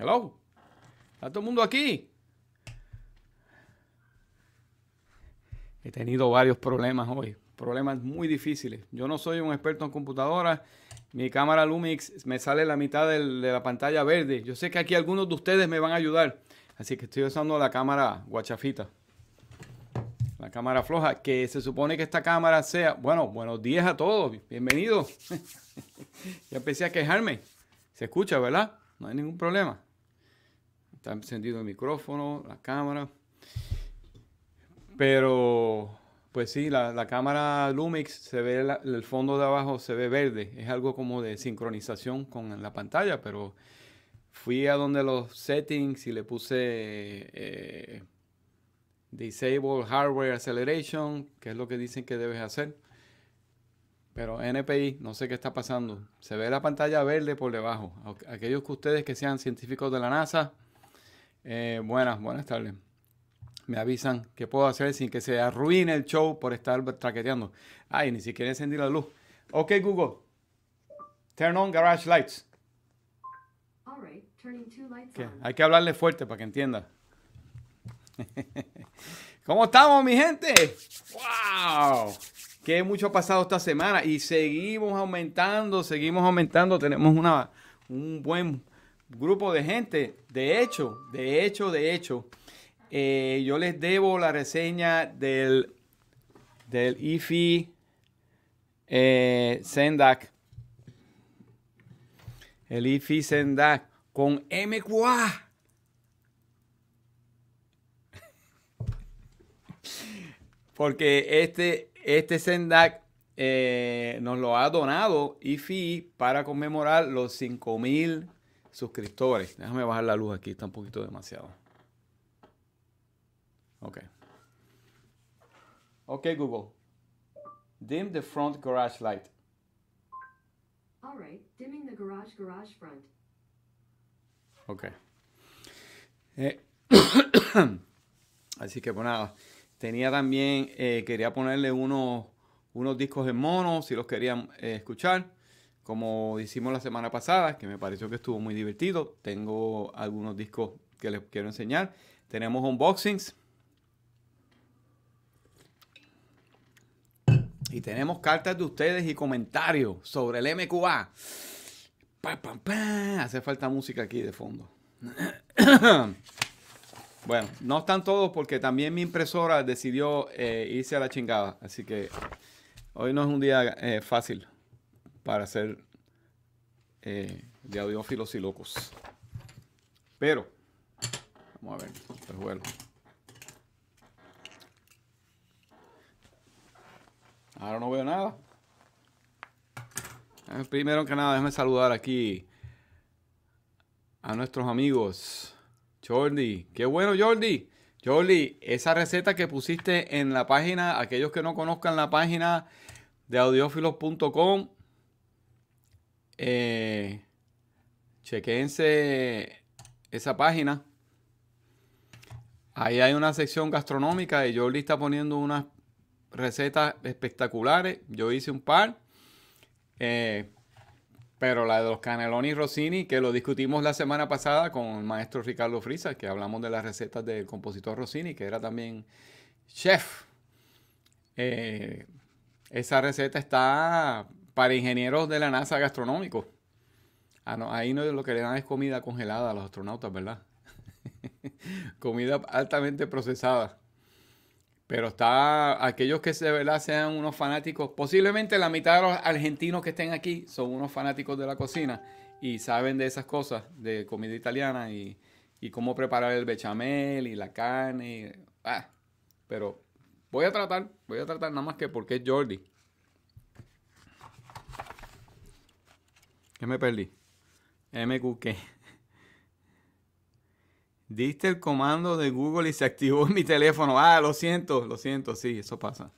Hello. ¿Está todo el mundo aquí? He tenido varios problemas hoy, problemas muy difíciles. Yo no soy un experto en computadoras. Mi cámara Lumix me sale la mitad de la pantalla verde. Yo sé que aquí algunos de ustedes me van a ayudar. Así que estoy usando la cámara guachafita. La cámara floja, que se supone que esta cámara sea... Bueno, buenos días a todos. Bienvenidos. ya empecé a quejarme. Se escucha, ¿verdad? No hay ningún problema. Está encendido el micrófono, la cámara. Pero, pues sí, la, cámara Lumix se ve, el fondo de abajo se ve verde. Es algo como de sincronización con la pantalla, pero fui a donde los settings y le puse eh, Disable Hardware Acceleration, que es lo que dicen que debes hacer. Pero NPI, no sé qué está pasando. Se ve la pantalla verde por debajo. Aquellos que ustedes que sean científicos de la NASA, eh, buenas, buenas tardes. Me avisan que puedo hacer sin que se arruine el show por estar traqueteando. Ay, ni siquiera encendí la luz. Ok, Google. Turn on garage lights. Hay que hablarle fuerte para que entienda. ¿Cómo estamos, mi gente? ¡Wow! Qué mucho ha pasado esta semana y seguimos aumentando, seguimos aumentando. Tenemos una, un buen grupo de gente. De hecho, de hecho, de hecho, eh, yo les debo la reseña del, del IFI eh, Sendak. El IFI Sendak con MQA. Porque este, este Sendak eh, nos lo ha donado IFI para conmemorar los 5000 suscriptores. Déjame bajar la luz aquí, está un poquito demasiado. Ok. Ok, Google. Dim the front garage light. All dimming the garage garage front. Ok. Eh, así que, pues nada. Tenía también, eh, quería ponerle unos, unos discos de mono, si los querían eh, escuchar como hicimos la semana pasada, que me pareció que estuvo muy divertido. Tengo algunos discos que les quiero enseñar. Tenemos unboxings. Y tenemos cartas de ustedes y comentarios sobre el MQA. Hace falta música aquí de fondo. bueno, no están todos porque también mi impresora decidió eh, irse a la chingada. Así que hoy no es un día eh, fácil para ser eh, de audiófilos y locos. Pero, vamos a ver, el Ahora no veo nada. Eh, primero que nada, déjame saludar aquí a nuestros amigos. Jordi, qué bueno Jordi. Jordi, esa receta que pusiste en la página, aquellos que no conozcan la página de audiófilos.com, eh, chequense esa página. Ahí hay una sección gastronómica y Jordi está poniendo unas recetas espectaculares. Yo hice un par. Eh, pero la de los canelones rossini, que lo discutimos la semana pasada con el maestro Ricardo Frisa, que hablamos de las recetas del compositor Rossini, que era también chef. Eh, esa receta está para ingenieros de la NASA gastronómicos. Ah, no, ahí lo que le dan es comida congelada a los astronautas, ¿verdad? comida altamente procesada. Pero está aquellos que de verdad sean unos fanáticos, posiblemente la mitad de los argentinos que estén aquí son unos fanáticos de la cocina y saben de esas cosas, de comida italiana y, cómo preparar el bechamel y la carne. Ah, pero voy a tratar, voy a tratar nada más que porque es Jordi. ¿Qué me perdí? MQK. Diste el comando de Google y se activó mi teléfono. Ah, lo siento, lo siento, sí, eso pasa.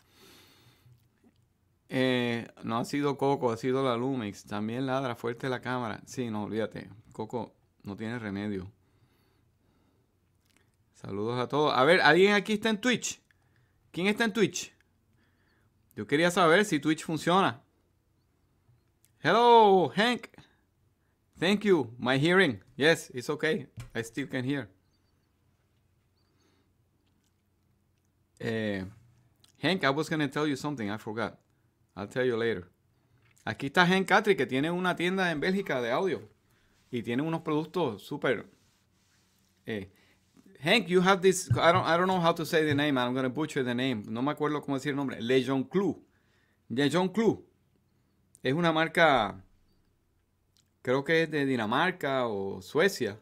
Eh, no ha sido Coco, ha sido la Lumix. También ladra fuerte la cámara. Sí, no, olvídate. Coco no tiene remedio. Saludos a todos. A ver, ¿alguien aquí está en Twitch? ¿Quién está en Twitch? Yo quería saber si Twitch funciona. Hello, Hank. Thank you. My hearing. Yes, it's okay. I still can hear. Eh, Hank, I was going to tell you something. I forgot. I'll tell you later. Aquí está Hank Catri, que tiene una tienda en Bélgica de audio. Y tiene unos productos súper... Eh, Hank, you have this... I don't, I don't know how to say the name. I'm going to butcher the name. No me acuerdo cómo decir el nombre. Le Clou. Le Clou. Es una marca, creo que es de Dinamarca o Suecia,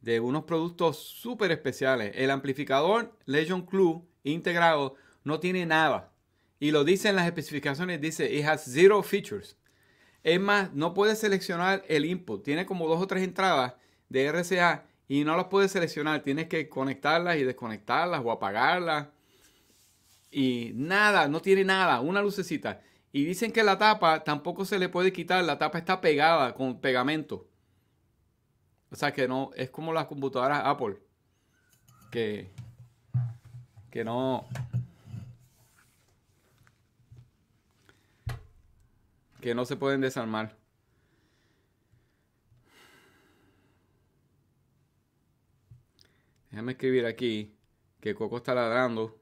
de unos productos súper especiales. El amplificador Legion Club integrado no tiene nada. Y lo dice en las especificaciones, dice, it has zero features. Es más, no puedes seleccionar el input. Tiene como dos o tres entradas de RCA y no las puedes seleccionar. Tienes que conectarlas y desconectarlas o apagarlas. Y nada, no tiene nada, una lucecita. Y dicen que la tapa tampoco se le puede quitar, la tapa está pegada con pegamento. O sea que no, es como las computadoras Apple. Que, que no. Que no se pueden desarmar. Déjame escribir aquí que Coco está ladrando.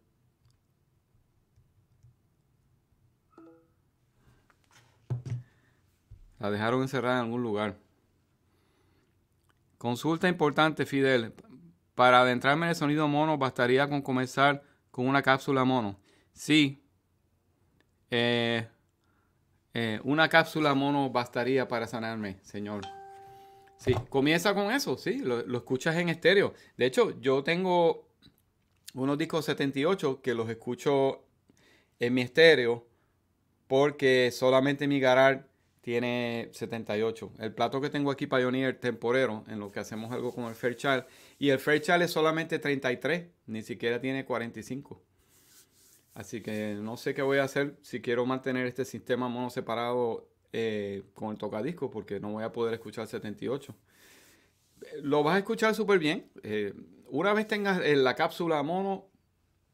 La dejaron encerrada en algún lugar. Consulta importante, Fidel. Para adentrarme en el sonido mono bastaría con comenzar con una cápsula mono. Sí. Eh, eh, una cápsula mono bastaría para sanarme, señor. Sí, comienza con eso, sí, lo, lo, escuchas en estéreo. De hecho, yo tengo unos discos 78 que los escucho en mi estéreo porque solamente mi garage tiene 78. El plato que tengo aquí Pioneer temporero, en lo que hacemos algo con el Fairchild. Y el Fairchild es solamente 33, ni siquiera tiene 45. Así que no sé qué voy a hacer si quiero mantener este sistema mono separado eh, con el tocadisco, porque no voy a poder escuchar 78. Lo vas a escuchar súper bien. Eh, una vez tengas eh, la cápsula mono,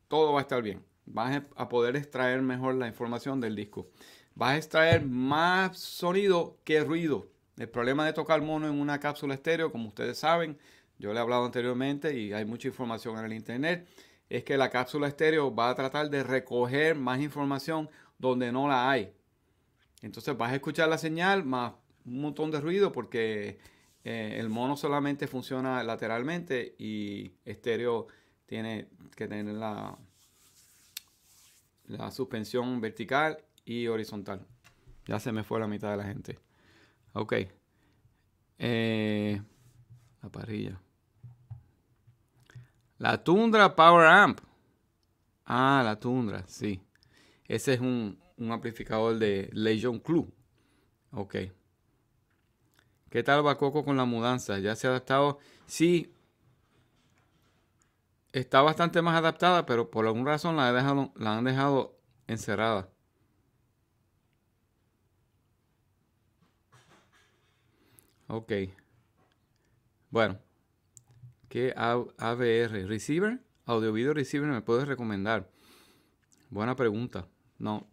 todo va a estar bien. Vas a poder extraer mejor la información del disco vas a extraer más sonido que ruido. El problema de tocar mono en una cápsula estéreo, como ustedes saben, yo le he hablado anteriormente y hay mucha información en el internet, es que la cápsula estéreo va a tratar de recoger más información donde no la hay. Entonces vas a escuchar la señal más un montón de ruido porque eh, el mono solamente funciona lateralmente y estéreo tiene que tener la, la suspensión vertical y horizontal. Ya se me fue la mitad de la gente. Ok. Eh, la parrilla. La Tundra Power Amp. Ah, la Tundra, sí. Ese es un, amplificador de Legion Club. Ok. ¿Qué tal va Coco con la mudanza? ¿Ya se ha adaptado? Sí. Está bastante más adaptada, pero por alguna razón la, la han dejado encerrada. Ok. Bueno. ¿Qué AVR? ¿Receiver? ¿Audio video receiver me puedes recomendar? Buena pregunta. No.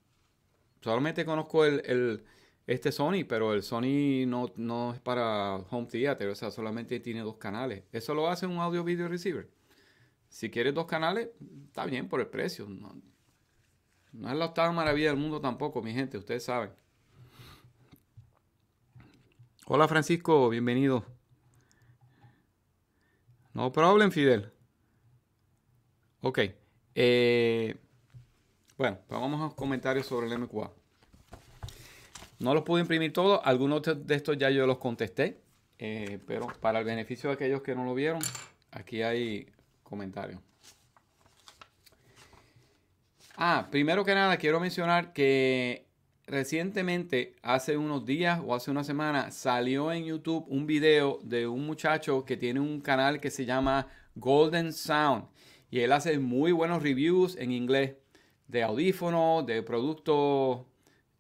Solamente conozco el, este Sony, pero el Sony no, no, es para home theater, o sea, solamente tiene dos canales. Eso lo hace un audio video receiver. Si quieres dos canales, está bien por el precio. No, no es la octava maravilla del mundo tampoco, mi gente, ustedes saben. Hola Francisco, bienvenido. No problem, Fidel. Ok. Eh, bueno, pues vamos a los comentarios sobre el MQA. No los pude imprimir todos. Algunos de estos ya yo los contesté. Eh, pero para el beneficio de aquellos que no lo vieron, aquí hay comentarios. Ah, primero que nada quiero mencionar que Recientemente, hace unos días o hace una semana, salió en YouTube un video de un muchacho que tiene un canal que se llama Golden Sound y él hace muy buenos reviews en inglés de audífonos, de productos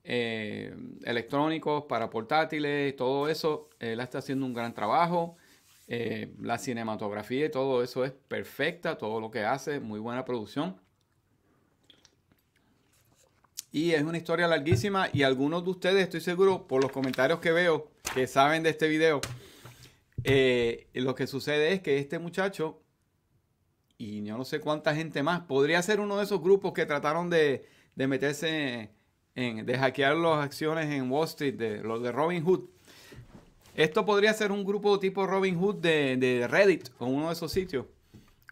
eh, electrónicos para portátiles todo eso. Él está haciendo un gran trabajo. Eh, la cinematografía y todo eso es perfecta, todo lo que hace, muy buena producción. Y es una historia larguísima y algunos de ustedes, estoy seguro, por los comentarios que veo, que saben de este video, eh, lo que sucede es que este muchacho, y yo no sé cuánta gente más, podría ser uno de esos grupos que trataron de, meterse, en, de hackear las acciones en Wall Street, de, los de Robin Hood. Esto podría ser un grupo tipo Robin Hood de, Reddit o uno de esos sitios,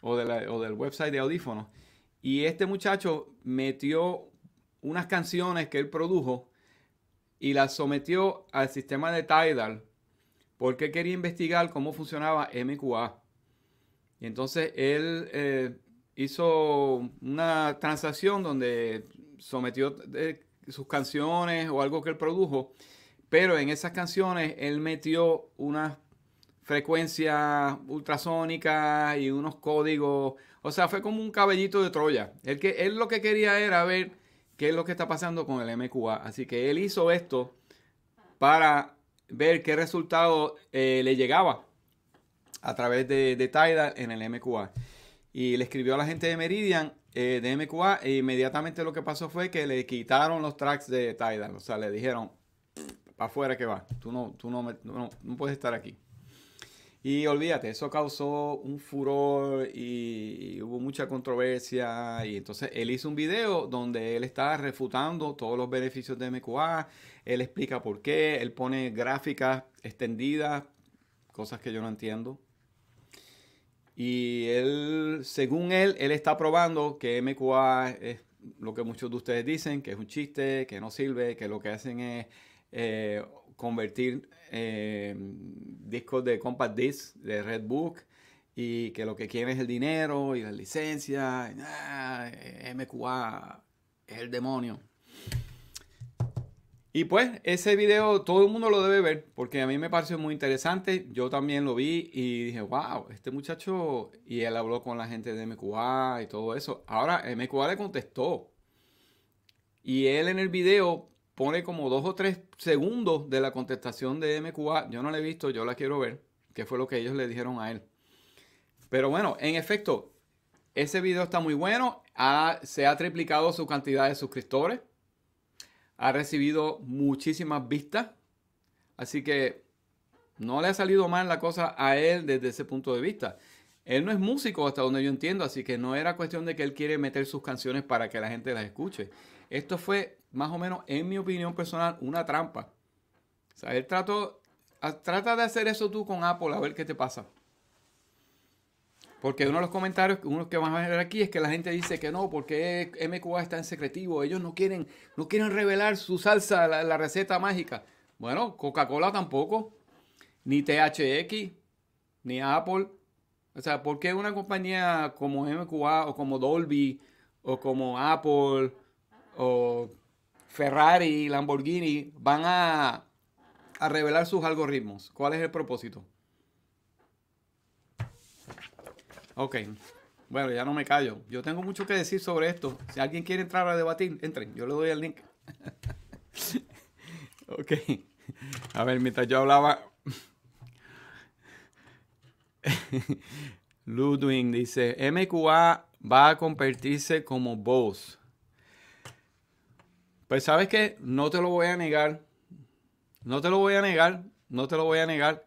o, o del website de audífonos. Y este muchacho metió unas canciones que él produjo y las sometió al sistema de Tidal porque quería investigar cómo funcionaba MQA. Y entonces él eh, hizo una transacción donde sometió eh, sus canciones o algo que él produjo, pero en esas canciones él metió unas frecuencias ultrasónicas y unos códigos. O sea, fue como un cabellito de Troya. el que, él lo que quería era ver qué es lo que está pasando con el MQA. Así que él hizo esto para ver qué resultado eh, le llegaba a través de, Tidal en el MQA. Y le escribió a la gente de Meridian eh, de MQA e inmediatamente lo que pasó fue que le quitaron los tracks de Tidal. O sea, le dijeron, para afuera que va, tú, no, tú no, no puedes estar aquí. Y olvídate, eso causó un furor y, hubo mucha controversia. Y entonces él hizo un video donde él está refutando todos los beneficios de MQA. Él explica por qué. Él pone gráficas extendidas, cosas que yo no entiendo. Y él, según él, él está probando que MQA es lo que muchos de ustedes dicen, que es un chiste, que no sirve, que lo que hacen es eh, convertir eh, discos de Compact Disc, de Red Book, y que lo que quiere es el dinero y la licencia ah, MQA es el demonio. Y pues ese video todo el mundo lo debe ver porque a mí me pareció muy interesante. Yo también lo vi y dije, wow, este muchacho. Y él habló con la gente de MQA y todo eso. Ahora MQA le contestó. Y él en el video pone como dos o tres segundos de la contestación de MQA. Yo no la he visto, yo la quiero ver, qué fue lo que ellos le dijeron a él. Pero bueno, en efecto, ese video está muy bueno. se ha triplicado su cantidad de suscriptores. Ha recibido muchísimas vistas. Así que no le ha salido mal la cosa a él desde ese punto de vista. Él no es músico hasta donde yo entiendo, así que no era cuestión de que él quiere meter sus canciones para que la gente las escuche. Esto fue más o menos, en mi opinión personal, una trampa. O sea, él trató, ah, trata de hacer eso tú con Apple a ver qué te pasa. Porque uno de los comentarios, uno que vamos a ver aquí, es que la gente dice que no, porque MQA está en secretivo, ellos no quieren, no quieren revelar su salsa, la, receta mágica. Bueno, Coca-Cola tampoco, ni THX, ni Apple. O sea, ¿por qué una compañía como MQA o como Dolby o como Apple o Ferrari y Lamborghini van a, a revelar sus algoritmos. ¿Cuál es el propósito? Ok. Bueno, ya no me callo. Yo tengo mucho que decir sobre esto. Si alguien quiere entrar a debatir, entren. Yo le doy el link. ok. A ver, mientras yo hablaba. Ludwig dice: MQA va a convertirse como voz. Pues sabes que no te lo voy a negar, no te lo voy a negar, no te lo voy a negar.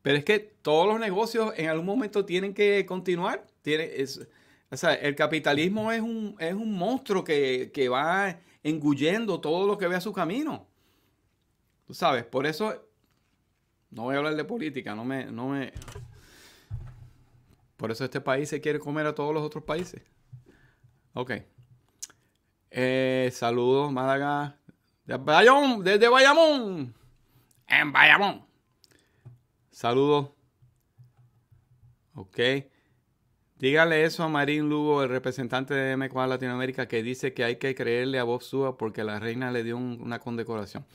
Pero es que todos los negocios en algún momento tienen que continuar. Tiene, el capitalismo es un, es un monstruo que, va engullendo todo lo que ve a su camino. Tú sabes, por eso no voy a hablar de política, no me, no me. Por eso este país se quiere comer a todos los otros países. Ok. Eh, saludos, Málaga. De desde Bayamón. En Bayamón. Saludos. Ok. Dígale eso a Marín Lugo, el representante de M4 Latinoamérica, que dice que hay que creerle a Bob porque la reina le dio una condecoración.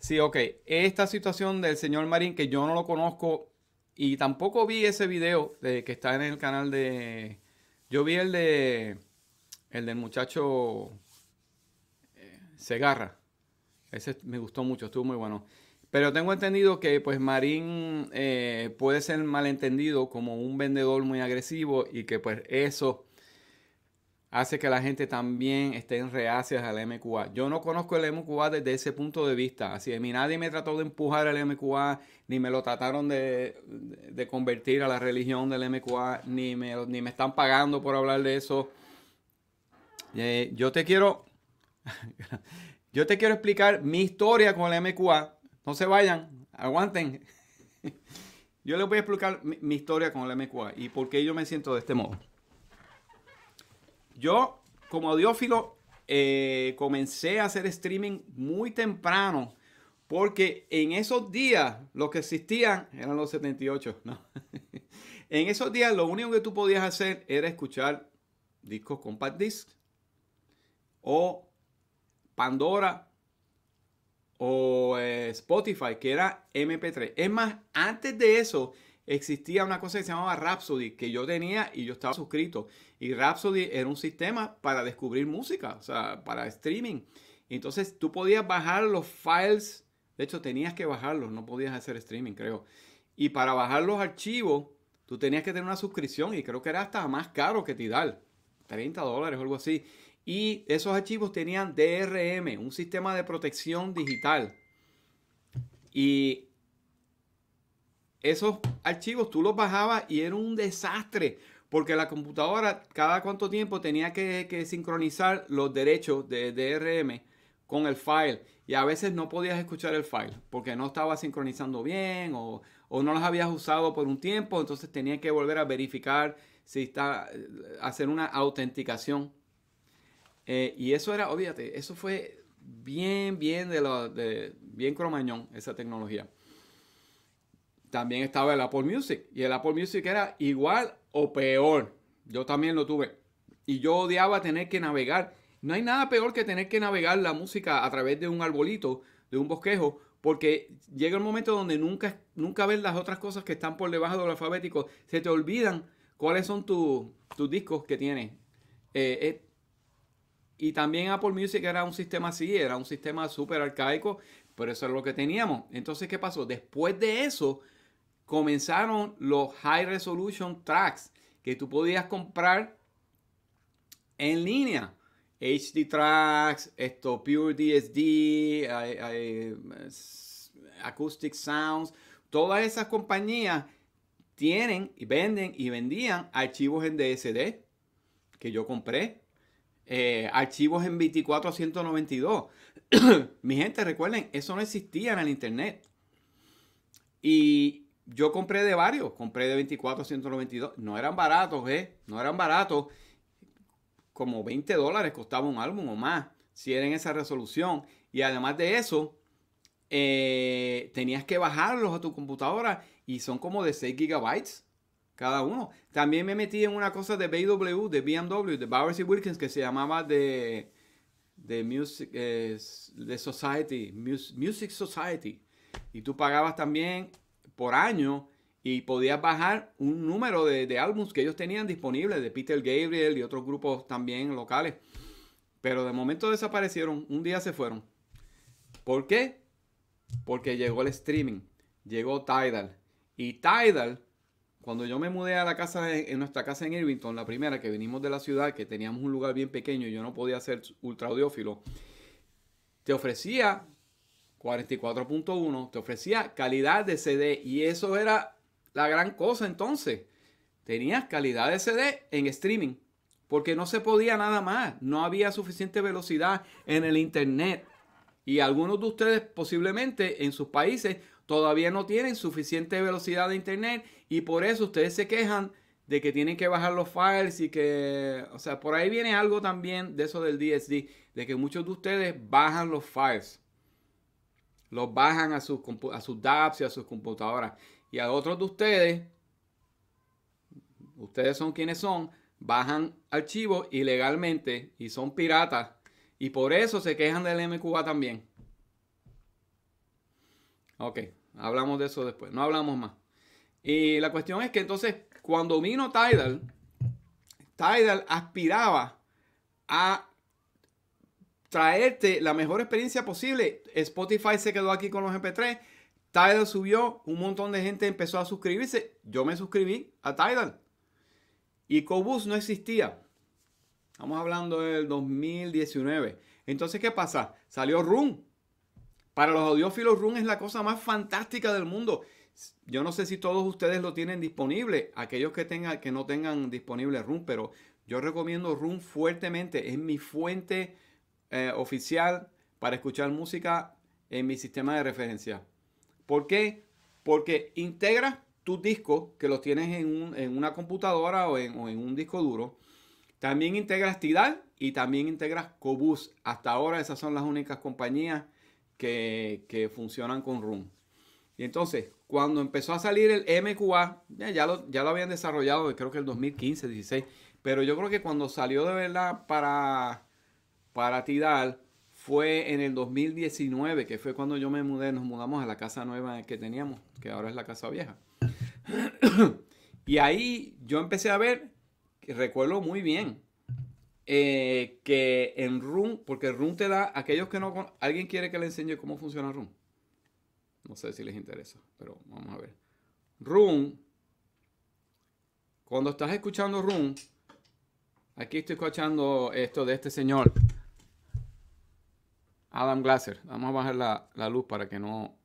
Sí, ok. Esta situación del señor Marín, que yo no lo conozco y tampoco vi ese video que está en el canal de... Yo vi el de el del muchacho se eh, Segarra. Ese me gustó mucho, estuvo muy bueno. Pero tengo entendido que pues Marín eh, puede ser malentendido como un vendedor muy agresivo y que pues eso hace que la gente también esté en reacias al MQA. Yo no conozco el MQA desde ese punto de vista. Así de mí nadie me trató de empujar al MQA, ni me lo trataron de, convertir a la religión del MQA, ni me, ni me están pagando por hablar de eso. Eh, yo te quiero. yo te quiero explicar mi historia con la MQA. No se vayan, aguanten. yo les voy a explicar mi, historia con la MQA y por qué yo me siento de este modo. Yo, como audiófilo, eh, comencé a hacer streaming muy temprano. Porque en esos días lo que existían eran los 78, ¿no? en esos días lo único que tú podías hacer era escuchar discos compact disc o Pandora o eh, Spotify, que era MP3. Es más, antes de eso existía una cosa que se llamaba Rhapsody, que yo tenía y yo estaba suscrito. Y Rhapsody era un sistema para descubrir música, o sea, para streaming. Entonces tú podías bajar los files, de hecho tenías que bajarlos, no podías hacer streaming, creo. Y para bajar los archivos, tú tenías que tener una suscripción y creo que era hasta más caro que Tidal, 30 dólares o algo así. Y esos archivos tenían DRM, un sistema de protección digital. Y esos archivos tú los bajabas y era un desastre, porque la computadora cada cuánto tiempo tenía que, sincronizar los derechos de DRM con el file y a veces no podías escuchar el file porque no estaba sincronizando bien o, no los habías usado por un tiempo, entonces tenía que volver a verificar si está, eh, hacer una autenticación eh, y eso era, obviamente, eso fue bien, bien de, lo de bien cromañón, esa tecnología. También estaba el Apple Music. Y el Apple Music era igual o peor. Yo también lo tuve. Y yo odiaba tener que navegar. No hay nada peor que tener que navegar la música a través de un arbolito, de un bosquejo, porque llega el momento donde nunca, nunca ves las otras cosas que están por debajo del alfabético. Se te olvidan cuáles son tus discos que tienes. Eh, eh, y también Apple Music era un sistema así, era un sistema súper arcaico, pero eso es lo que teníamos. Entonces, ¿qué pasó? Después de eso, comenzaron los high resolution tracks que tú podías comprar en línea. HD Tracks, esto, Pure DSD, Acoustic Sounds, todas esas compañías tienen y venden y vendían archivos en DSD que yo compré eh, archivos en 24 a 192. Mi gente, recuerden, eso no existía en el Internet. Y yo compré de varios, compré de 24 192. No eran baratos, ¿eh? No eran baratos. Como 20 dólares costaba un álbum o más, si eran en esa resolución. Y además de eso, eh, tenías que bajarlos a tu computadora y son como de 6 gigabytes cada uno. También me metí en una cosa de BW, de BMW, de Bowers Wilkins, que se llamaba de, de Music eh, de Society, Music Society. Y tú pagabas también por año y podías bajar un número de, de álbums que ellos tenían disponibles, de Peter Gabriel y otros grupos también locales. Pero de momento desaparecieron, un día se fueron. ¿Por qué? Porque llegó el streaming, llegó Tidal. Y Tidal cuando yo me mudé a la casa, en nuestra casa en Irvington, la primera que vinimos de la ciudad, que teníamos un lugar bien pequeño y yo no podía ser ultra-audiófilo, te ofrecía 44.1, te ofrecía calidad de CD y eso era la gran cosa entonces. Tenías calidad de CD en streaming porque no se podía nada más, no había suficiente velocidad en el internet y algunos de ustedes posiblemente en sus países todavía no tienen suficiente velocidad de internet y por eso ustedes se quejan de que tienen que bajar los files y que, o sea, por ahí viene algo también de eso del DSD, de que muchos de ustedes bajan los files, los bajan a sus, a sus DApps y a sus computadoras. Y a otros de ustedes, ustedes son quienes son, bajan archivos ilegalmente y son piratas. Y por eso se quejan del MQA también. Ok. Hablamos de eso después. No hablamos más. Y la cuestión es que entonces, cuando vino Tidal, Tidal aspiraba a traerte la mejor experiencia posible. Spotify se quedó aquí con los MP3. Tidal subió, un montón de gente empezó a suscribirse. Yo me suscribí a Tidal. Y Cobus no existía. Estamos hablando del 2019. Entonces, ¿qué pasa? Salió Room. Para los audiófilos, Room es la cosa más fantástica del mundo. Yo no sé si todos ustedes lo tienen disponible, aquellos que, que no tengan disponible Room, pero yo recomiendo Room fuertemente. Es mi fuente eh, oficial para escuchar música en mi sistema de referencia. ¿Por qué? Porque integra tus discos que los tienes en, una computadora o en, un disco duro. También integras Tidal y también integras Cobus. Hasta ahora esas son las únicas compañías que, funcionan con Room. Y entonces, cuando empezó a salir el MQA, ya, lo, ya lo habían desarrollado, creo que el 2015, 16, pero yo creo que cuando salió de verdad para, para Tidal fue en el 2019, que fue cuando yo me mudé, nos mudamos a la casa nueva que teníamos, que ahora es la casa vieja. y ahí yo empecé a ver, recuerdo muy bien, eh, que en Room, porque Room te da, aquellos que no, alguien quiere que le enseñe cómo funciona Room. No sé si les interesa, pero vamos a ver. Room, cuando estás escuchando Room, aquí estoy escuchando esto de este señor, Adam Glasser. Vamos a bajar la, la luz para que no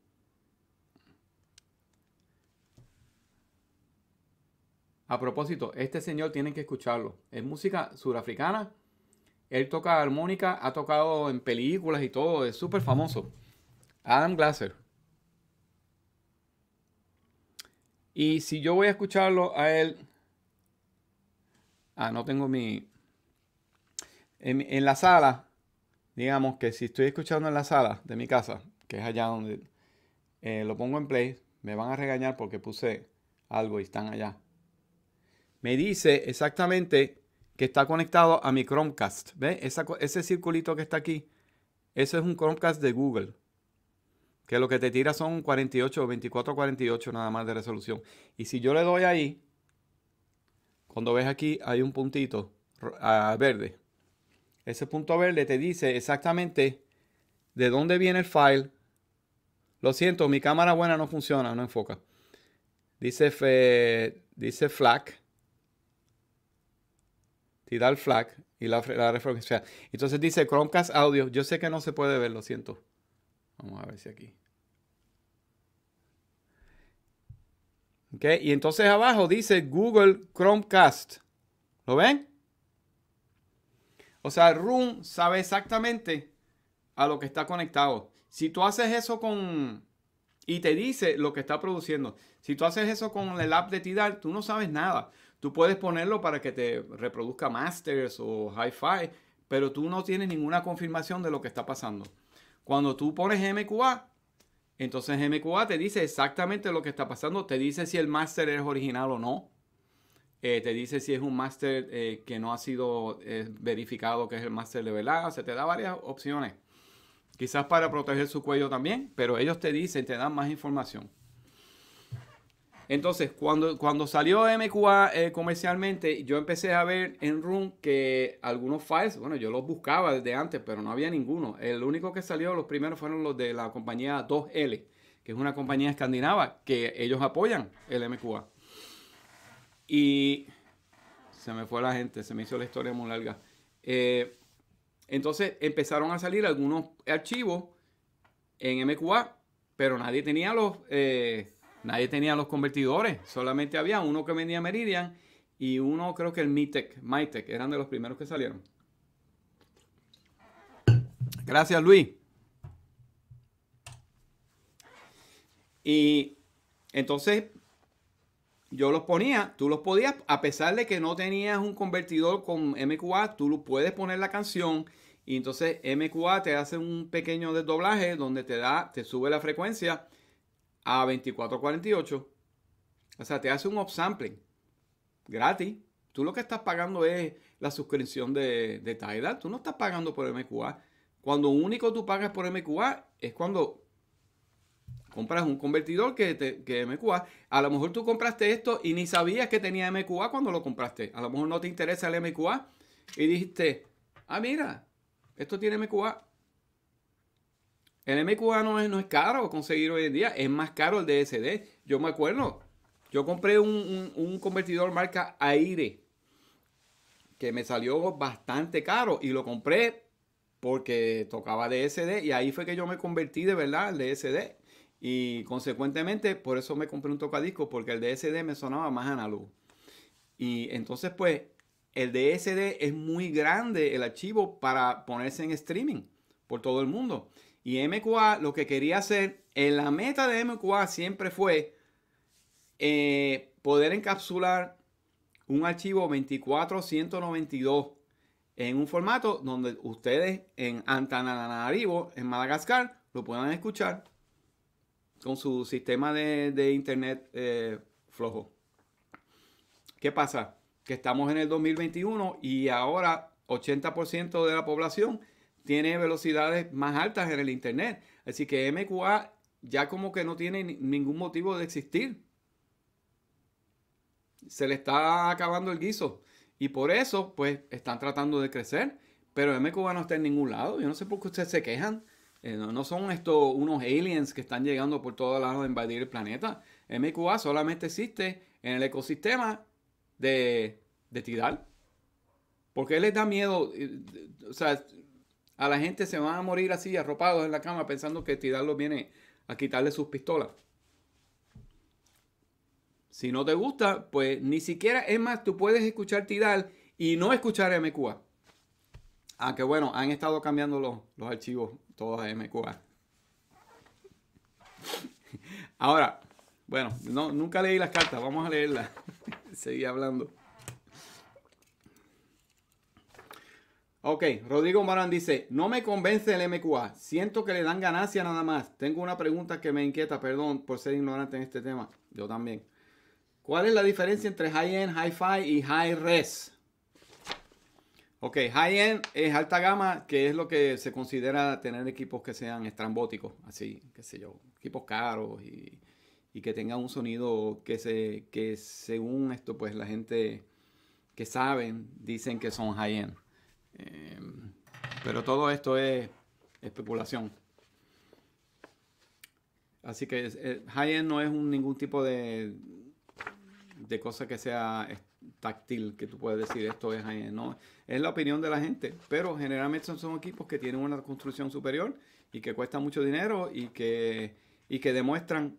A propósito, este señor tienen que escucharlo. Es música surafricana. Él toca armónica, ha tocado en películas y todo, es súper famoso. Adam Glasser. Y si yo voy a escucharlo a él. Ah, no tengo mi. En, la sala, digamos que si estoy escuchando en la sala de mi casa, que es allá donde eh, lo pongo en play, me van a regañar porque puse algo y están allá me dice exactamente que está conectado a mi Chromecast. ¿Ve? ese circulito que está aquí, eso es un Chromecast de Google. Que lo que te tira son 48 o 24 48 nada más de resolución. Y si yo le doy ahí, cuando ves aquí hay un puntito verde. Ese punto verde te dice exactamente de dónde viene el file. Lo siento, mi cámara buena no funciona, no enfoca. Dice, Flack. dice FLAC y da flag y la, la referencia. Entonces dice Chromecast Audio. Yo sé que no se puede ver, lo siento. Vamos a ver si aquí. ok, y entonces abajo dice Google Chromecast. ¿Lo ven? O sea, Room sabe exactamente a lo que está conectado. Si tú haces eso con... Y te dice lo que está produciendo. Si tú haces eso con el app de Tidal, tú no sabes nada. Tú puedes ponerlo para que te reproduzca masters o hi-fi, pero tú no tienes ninguna confirmación de lo que está pasando. Cuando tú pones MQA, entonces MQA te dice exactamente lo que está pasando, te dice si el master es original o no, eh, te dice si es un master eh, que no ha sido eh, verificado que es el master de verdad, se te da varias opciones. Quizás para proteger su cuello también, pero ellos te dicen, te dan más información. Entonces, cuando, cuando salió MQA eh, comercialmente, yo empecé a ver en Room que algunos files, bueno, yo los buscaba desde antes, pero no había ninguno. El único que salió, los primeros fueron los de la compañía 2L, que es una compañía escandinava, que ellos apoyan el MQA. Y se me fue la gente, se me hizo la historia muy larga. Eh, entonces empezaron a salir algunos archivos en MQA, pero nadie tenía los... Eh, nadie tenía los convertidores, solamente había uno que vendía Meridian y uno creo que el Mitec, que eran de los primeros que salieron. Gracias Luis. Y entonces yo los ponía, tú los podías, a pesar de que no tenías un convertidor con MQA, tú puedes poner la canción y entonces MQA te hace un pequeño desdoblaje donde te da, te sube la frecuencia a 24.48. O sea, te hace un upsampling gratis. Tú lo que estás pagando es la suscripción de, de Tidal. Tú no estás pagando por MQA. Cuando único tú pagas por MQA es cuando compras un convertidor que, te, que MQA. A lo mejor tú compraste esto y ni sabías que tenía MQA cuando lo compraste. A lo mejor no te interesa el MQA y dijiste, ah, mira, esto tiene MQA, el M no es, caro conseguir hoy en día, es más caro el DSD. Yo me acuerdo, yo compré un, convertidor marca Aire que me salió bastante caro y lo compré porque tocaba DSD y ahí fue que yo me convertí de verdad al DSD y consecuentemente por eso me compré un tocadisco porque el DSD me sonaba más analógico Y entonces pues el DSD es muy grande el archivo para ponerse en streaming por todo el mundo. Y MQA lo que quería hacer, en la meta de MQA siempre fue eh, poder encapsular un archivo 2492 en un formato donde ustedes en Antananarivo, en Madagascar, lo puedan escuchar con su sistema de, internet eh, flojo. ¿Qué pasa? Que estamos en el 2021 y ahora 80% de la población tiene velocidades más altas en el Internet. Así que MQA ya como que no tiene ningún motivo de existir. Se le está acabando el guiso. Y por eso, pues, están tratando de crecer. Pero MQA no está en ningún lado. Yo no sé por qué ustedes se quejan. Eh, no, son estos unos aliens que están llegando por todos lados a invadir el planeta. MQA solamente existe en el ecosistema de, Tidal. Porque les da miedo? Eh, o sea, a la gente se van a morir así, arropados en la cama, pensando que Tidal los viene a quitarle sus pistolas. Si no te gusta, pues ni siquiera, es más, tú puedes escuchar Tidal y no escuchar MQA. Aunque ah, bueno, han estado cambiando los, archivos todos a MQA. Ahora, bueno, no, nunca leí las cartas, vamos a leerlas. Seguí hablando. Ok, Rodrigo Marán dice, no me convence el MQA, siento que le dan ganancia nada más. Tengo una pregunta que me inquieta, perdón por ser ignorante en este tema, yo también. ¿Cuál es la diferencia entre high-end, high fi y high-res? Ok, high-end es alta gama, que es lo que se considera tener equipos que sean estrambóticos, así, qué sé yo, equipos caros y, y que tengan un sonido que, se, que según esto, pues la gente que saben dicen que son high-end. Em, pero todo esto es especulación. Así que eh, high-end no es un, ningún tipo de, de cosa que sea táctil, que tú puedes decir esto es high-end. No, es la opinión de la gente, pero generalmente son, equipos que tienen una construcción superior y que cuestan mucho dinero y que, y que demuestran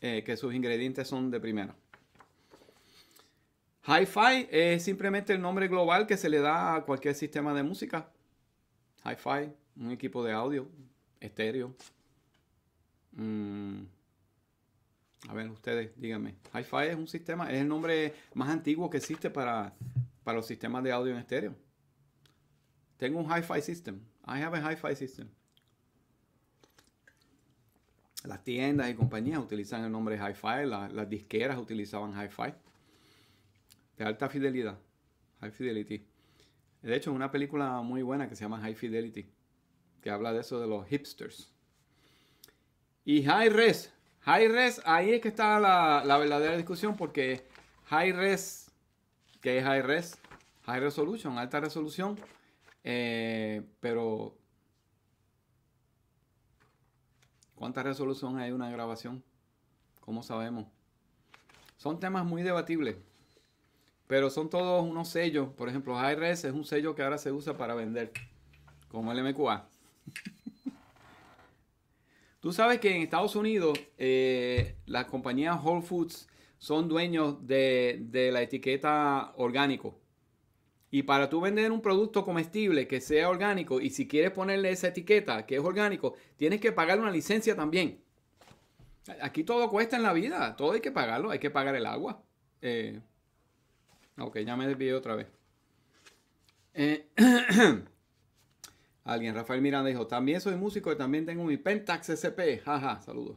eh, que sus ingredientes son de primera. Hi-Fi es simplemente el nombre global que se le da a cualquier sistema de música. Hi-Fi, un equipo de audio, estéreo. Mm. A ver, ustedes, díganme. Hi-Fi es un sistema, es el nombre más antiguo que existe para, para los sistemas de audio en estéreo. Tengo un Hi-Fi system. I have a Hi-Fi system. Las tiendas y compañías utilizan el nombre Hi-Fi, las disqueras utilizaban Hi-Fi de alta fidelidad, High Fidelity. De hecho, una película muy buena que se llama High Fidelity, que habla de eso de los hipsters. Y High Res, High Res, ahí es que está la, verdadera discusión porque High Res, ¿qué es High Res? High Resolution, alta resolución, eh, pero ¿Cuánta resolución hay una grabación? como sabemos? Son temas muy debatibles. Pero son todos unos sellos. Por ejemplo, IRS es un sello que ahora se usa para vender, como el MQA. Tú sabes que en Estados Unidos eh, las compañías Whole Foods son dueños de, la etiqueta orgánico. Y para tú vender un producto comestible que sea orgánico y si quieres ponerle esa etiqueta que es orgánico, tienes que pagar una licencia también. Aquí todo cuesta en la vida, todo hay que pagarlo, hay que pagar el agua. Eh, Ok, ya me desvié otra vez. Eh, alguien, Rafael Miranda dijo, también soy músico y también tengo mi Pentax SP. Jaja, saludos.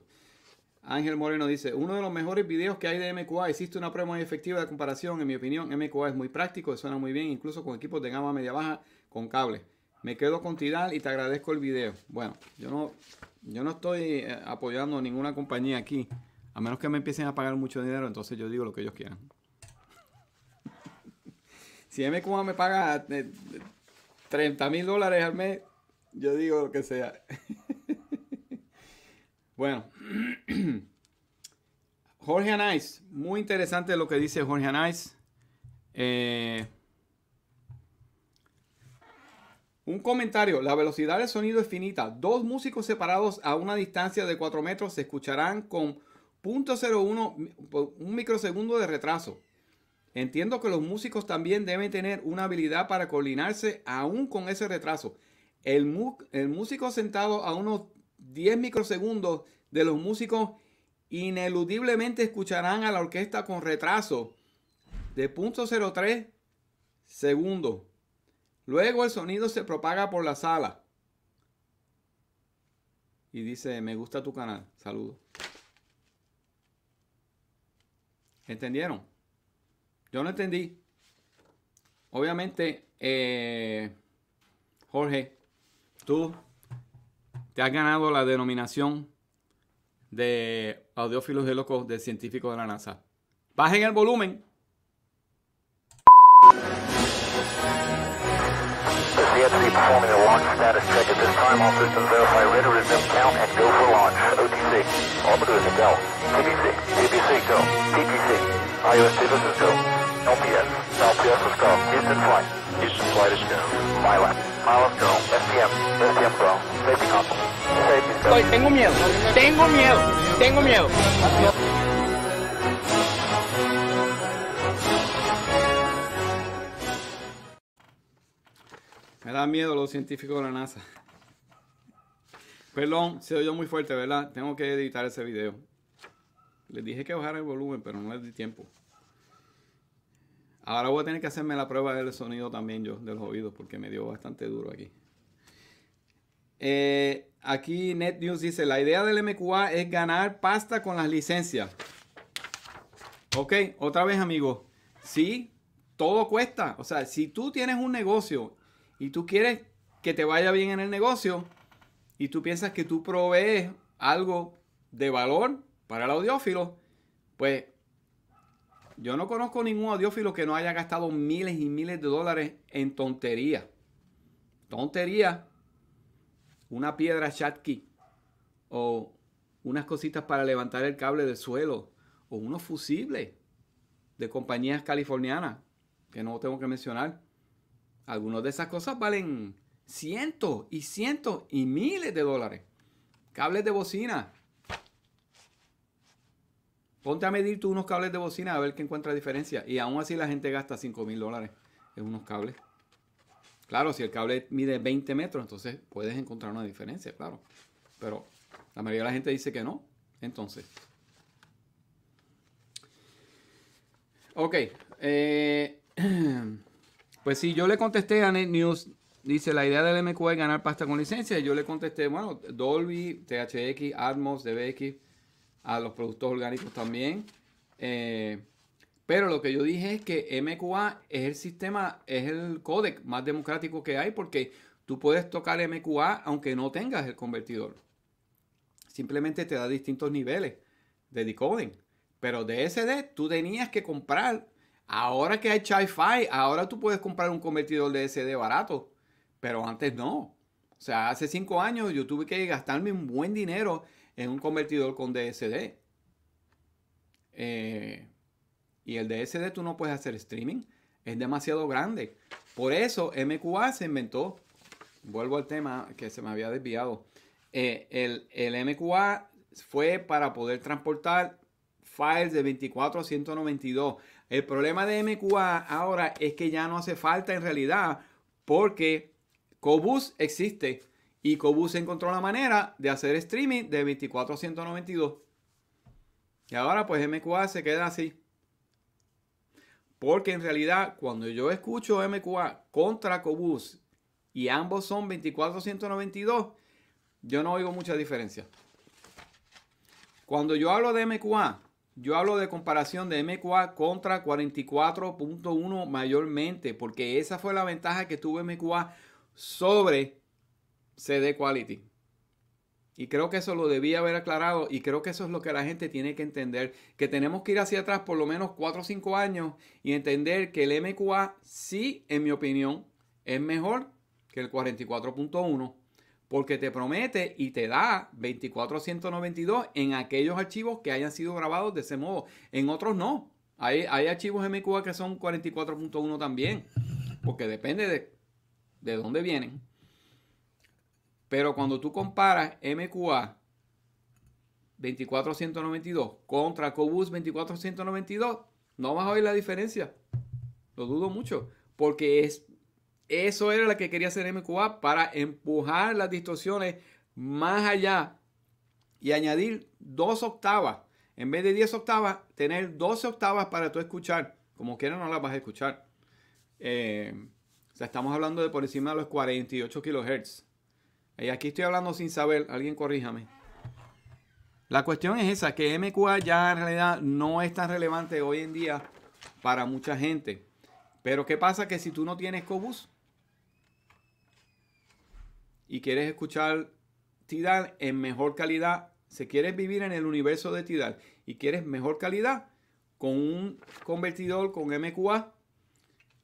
Ángel Moreno dice, uno de los mejores videos que hay de MQA, existe una prueba muy efectiva de comparación, en mi opinión, MQA es muy práctico, suena muy bien, incluso con equipos de gama media baja con cable. Me quedo con Tidal y te agradezco el video. Bueno, yo no, yo no estoy eh, apoyando a ninguna compañía aquí, a menos que me empiecen a pagar mucho dinero, entonces yo digo lo que ellos quieran. Si cómo me paga 30 eh, eh, mil dólares al mes, yo digo lo que sea. bueno. Jorge Anais, muy interesante lo que dice Jorge Anais. Eh, un comentario, la velocidad del sonido es finita. Dos músicos separados a una distancia de 4 metros se escucharán con 0.01, un microsegundo de retraso. Entiendo que los músicos también deben tener una habilidad para coordinarse aún con ese retraso. El, músico sentado a unos 10 microsegundos de los músicos ineludiblemente escucharán a la orquesta con retraso de 0.03 segundos. Luego el sonido se propaga por la sala. Y dice, me gusta tu canal. Saludos. ¿Entendieron? Yo no entendí. Obviamente, eh, Jorge, tú te has ganado la denominación de audiófilos de locos de científico de la NASA. Bajen el volumen. LPS, LPS flight. flight is tengo miedo, tengo miedo, tengo miedo. Me da miedo los científicos de la NASA. Perdón, se oyó muy fuerte, ¿verdad? Tengo que editar ese video. Les dije que bajara el volumen, pero no les di tiempo. Ahora voy a tener que hacerme la prueba del sonido también yo, de los oídos, porque me dio bastante duro aquí. Eh, aquí Net dice, la idea del MQA es ganar pasta con las licencias. Ok, otra vez amigos, sí, todo cuesta. O sea, si tú tienes un negocio y tú quieres que te vaya bien en el negocio y tú piensas que tú provees algo de valor para el audiófilo, pues yo no conozco ningún audiófilo que no haya gastado miles y miles de dólares en tontería. Tontería. Una piedra chatki. O unas cositas para levantar el cable del suelo. O unos fusibles de compañías californianas. Que no tengo que mencionar. Algunas de esas cosas valen cientos y cientos y miles de dólares. Cables de bocina Ponte a medir tú unos cables de bocina a ver qué encuentra diferencia. Y aún así la gente gasta 5 mil dólares en unos cables. Claro, si el cable mide 20 metros, entonces puedes encontrar una diferencia, claro. Pero la mayoría de la gente dice que no. Entonces. Ok. Eh, pues si yo le contesté a Net News, dice la idea del MQ es ganar pasta con licencia. Y yo le contesté, bueno, Dolby, THX, Atmos, DBX a los productos orgánicos también. Eh, pero lo que yo dije es que MQA es el sistema, es el codec más democrático que hay porque tú puedes tocar MQA aunque no tengas el convertidor. Simplemente te da distintos niveles de decoding. Pero de tú tenías que comprar. Ahora que hay Chi-Fi, ahora tú puedes comprar un convertidor de SD barato. Pero antes no. O sea, hace cinco años yo tuve que gastarme un buen dinero es un convertidor con DSD. Eh, y el DSD tú no puedes hacer streaming. Es demasiado grande. Por eso MQA se inventó. Vuelvo al tema que se me había desviado. Eh, el, el MQA fue para poder transportar files de 24 a 192. El problema de MQA ahora es que ya no hace falta en realidad porque Cobus existe. Y Cobus encontró la manera de hacer streaming de 24 192. Y ahora pues MQA se queda así. Porque en realidad cuando yo escucho MQA contra Cobus y ambos son 24 yo no oigo mucha diferencia. Cuando yo hablo de MQA, yo hablo de comparación de MQA contra 44.1 mayormente, porque esa fue la ventaja que tuvo MQA sobre CD Quality. Y creo que eso lo debía haber aclarado y creo que eso es lo que la gente tiene que entender, que tenemos que ir hacia atrás por lo menos 4 o 5 años y entender que el MQA sí, en mi opinión, es mejor que el 44.1 porque te promete y te da 2492 en aquellos archivos que hayan sido grabados de ese modo. En otros no. Hay, hay archivos MQA que son 44.1 también, porque depende de, de dónde vienen. Pero cuando tú comparas MQA 2492 contra Cobus 2492, no vas a oír la diferencia. Lo dudo mucho, porque es, eso era lo que quería hacer MQA para empujar las distorsiones más allá y añadir dos octavas. En vez de 10 octavas, tener 12 octavas para tú escuchar. Como quieras, no las vas a escuchar. Eh, o sea, estamos hablando de por encima de los 48 kilohertz. Y eh, aquí estoy hablando sin saber, alguien corríjame. La cuestión es esa, que MQA ya en realidad no es tan relevante hoy en día para mucha gente. Pero ¿qué pasa que si tú no tienes Cobus y quieres escuchar Tidal en mejor calidad, si quieres vivir en el universo de Tidal y quieres mejor calidad, con un convertidor con MQA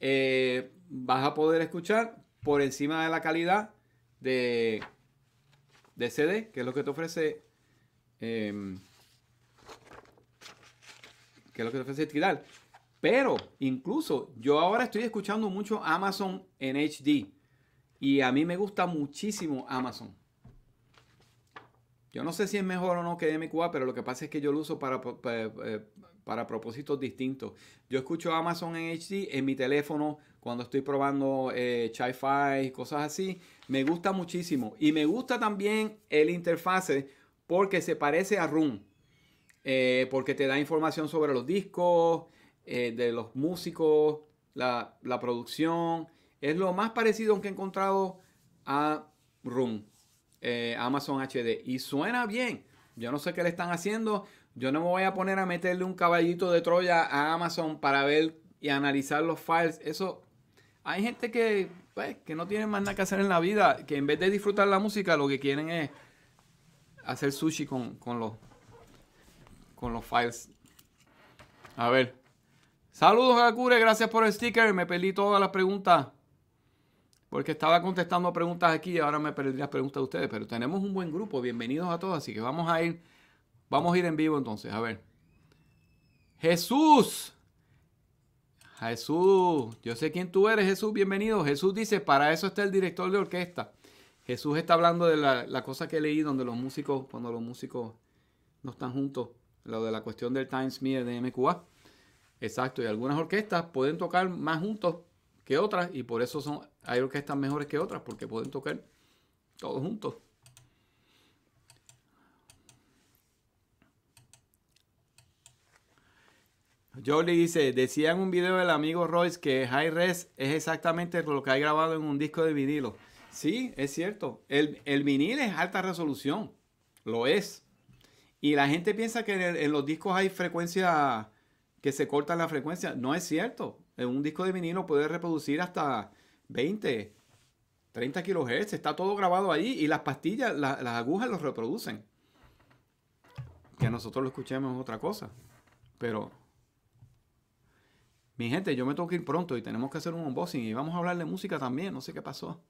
eh, vas a poder escuchar por encima de la calidad de, de CD, que es lo que te ofrece. Em, que es lo que te ofrece Tidal. Pero incluso yo ahora estoy escuchando mucho Amazon en HD. Y a mí me gusta muchísimo Amazon. Yo no sé si es mejor o no que MQA, pero lo que pasa es que yo lo uso para, eh, propósitos distintos. Yo escucho Amazon en HD en mi teléfono cuando estoy probando eh, Chi-Fi, cosas así. Me gusta muchísimo. Y me gusta también el interfaz porque se parece a Room. Eh, porque te da información sobre los discos, eh, de los músicos, la, producción. Es lo más parecido que he encontrado a Room, eh, Amazon HD. Y suena bien. Yo no sé qué le están haciendo. Yo no me voy a poner a meterle un caballito de Troya a Amazon para ver y analizar los files. Eso, hay gente que pues, que no tienen más nada que hacer en la vida, que en vez de disfrutar la música, lo que quieren es hacer sushi con, los con los files. A ver. Saludos a gracias por el sticker. Me perdí todas las preguntas. Porque estaba contestando preguntas aquí y ahora me perdí las preguntas de ustedes. Pero tenemos un buen grupo. Bienvenidos a todos. Así que vamos a ir. Vamos a ir en vivo entonces. A ver. Jesús. Jesús, yo sé quién tú eres, Jesús, bienvenido. Jesús dice, para eso está el director de orquesta. Jesús está hablando de la, cosa que leí donde los músicos, cuando los músicos no están juntos, lo de la cuestión del Times Mirror de MQA. Exacto, y algunas orquestas pueden tocar más juntos que otras y por eso son, hay orquestas mejores que otras porque pueden tocar todos juntos. Yo le dice, decía en un video del amigo Royce que High Res es exactamente lo que hay grabado en un disco de vinilo. Sí, es cierto. El, el vinil es alta resolución. Lo es. Y la gente piensa que en, los discos hay frecuencia, que se corta la frecuencia. No es cierto. En un disco de vinilo puede reproducir hasta 20, 30 kilohertz. Está todo grabado ahí y las pastillas, las agujas lo reproducen. Que nosotros lo escuchemos es otra cosa. Pero mi gente, yo me tengo que ir pronto y tenemos que hacer un unboxing y vamos a hablar de música también, no sé qué pasó.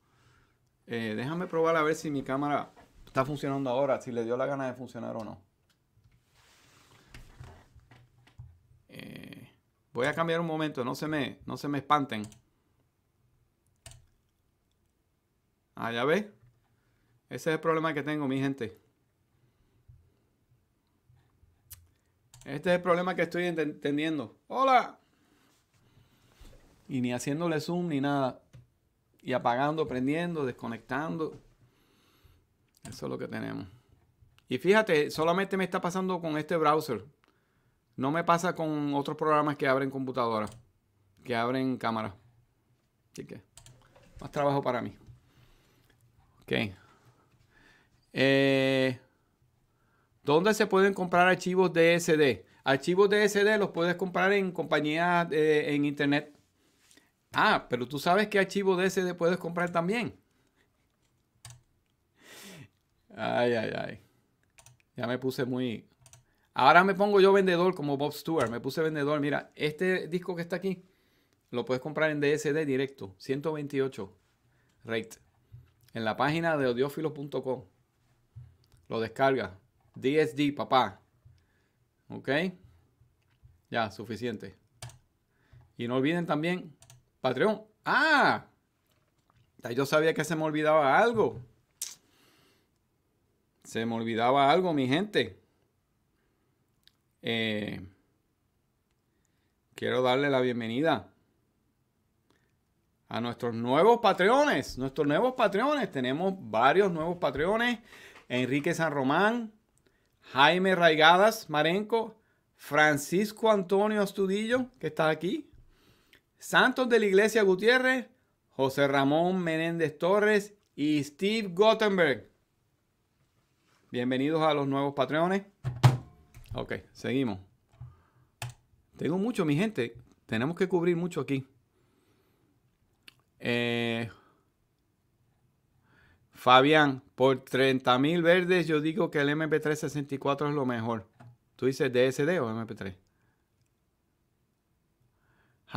Eh, déjame probar a ver si mi cámara está funcionando ahora, si le dio la gana de funcionar o no. Eh, voy a cambiar un momento, no se me, no se me espanten. Ah, ya ve. Ese es el problema que tengo, mi gente. Este es el problema que estoy entendiendo. ¡Hola! Y ni haciéndole zoom ni nada. Y apagando, prendiendo, desconectando. Eso es lo que tenemos. Y fíjate, solamente me está pasando con este browser. No me pasa con otros programas que abren computadora. que abren cámara. Así que, más trabajo para mí. Ok. Eh, ¿Dónde se pueden comprar archivos DSD? Archivos DSD los puedes comprar en compañías eh, en internet. Ah, pero tú sabes qué archivo DSD puedes comprar también. Ay, ay, ay. Ya me puse muy... Ahora me pongo yo vendedor como Bob Stewart. Me puse vendedor. Mira, este disco que está aquí lo puedes comprar en DSD directo. 128 rate. En la página de audiófilo.com. Lo descarga. DSD, papá. ¿Ok? Ya, suficiente. Y no olviden también Patreón, Ah, yo sabía que se me olvidaba algo. Se me olvidaba algo, mi gente. Eh, quiero darle la bienvenida a nuestros nuevos patreones. Nuestros nuevos patreones. Tenemos varios nuevos patreones. Enrique San Román, Jaime Raigadas Marenco, Francisco Antonio Astudillo, que está aquí. Santos de la Iglesia Gutiérrez, José Ramón Menéndez Torres y Steve Gottenberg. Bienvenidos a los nuevos patrones. Ok, seguimos. Tengo mucho, mi gente. Tenemos que cubrir mucho aquí. Eh, Fabián, por 30.000 mil verdes, yo digo que el MP364 es lo mejor. ¿Tú dices DSD o MP3?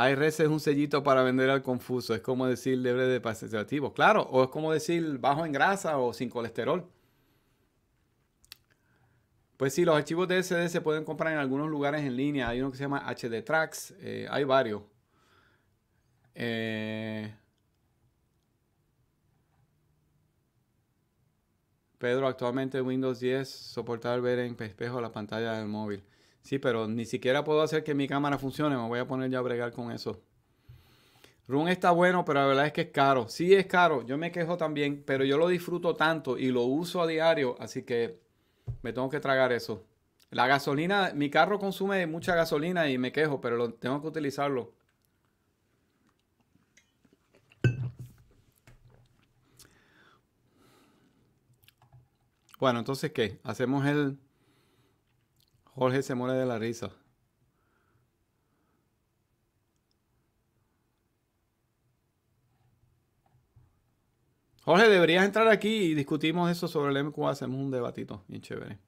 High es un sellito para vender al confuso. Es como decir libre de activos. Claro, o es como decir bajo en grasa o sin colesterol. Pues sí, los archivos de SD se pueden comprar en algunos lugares en línea. Hay uno que se llama HD Tracks. Eh, hay varios. Eh, Pedro, actualmente Windows 10 soportar ver en espejo la pantalla del móvil. Sí, pero ni siquiera puedo hacer que mi cámara funcione. Me voy a poner ya a bregar con eso. Room está bueno, pero la verdad es que es caro. Sí, es caro. Yo me quejo también, pero yo lo disfruto tanto y lo uso a diario, así que me tengo que tragar eso. La gasolina, mi carro consume mucha gasolina y me quejo, pero lo, tengo que utilizarlo. Bueno, entonces, ¿qué? Hacemos el... Jorge se muere de la risa. Jorge, deberías entrar aquí y discutimos eso sobre el MQA. Hacemos un debatito bien chévere.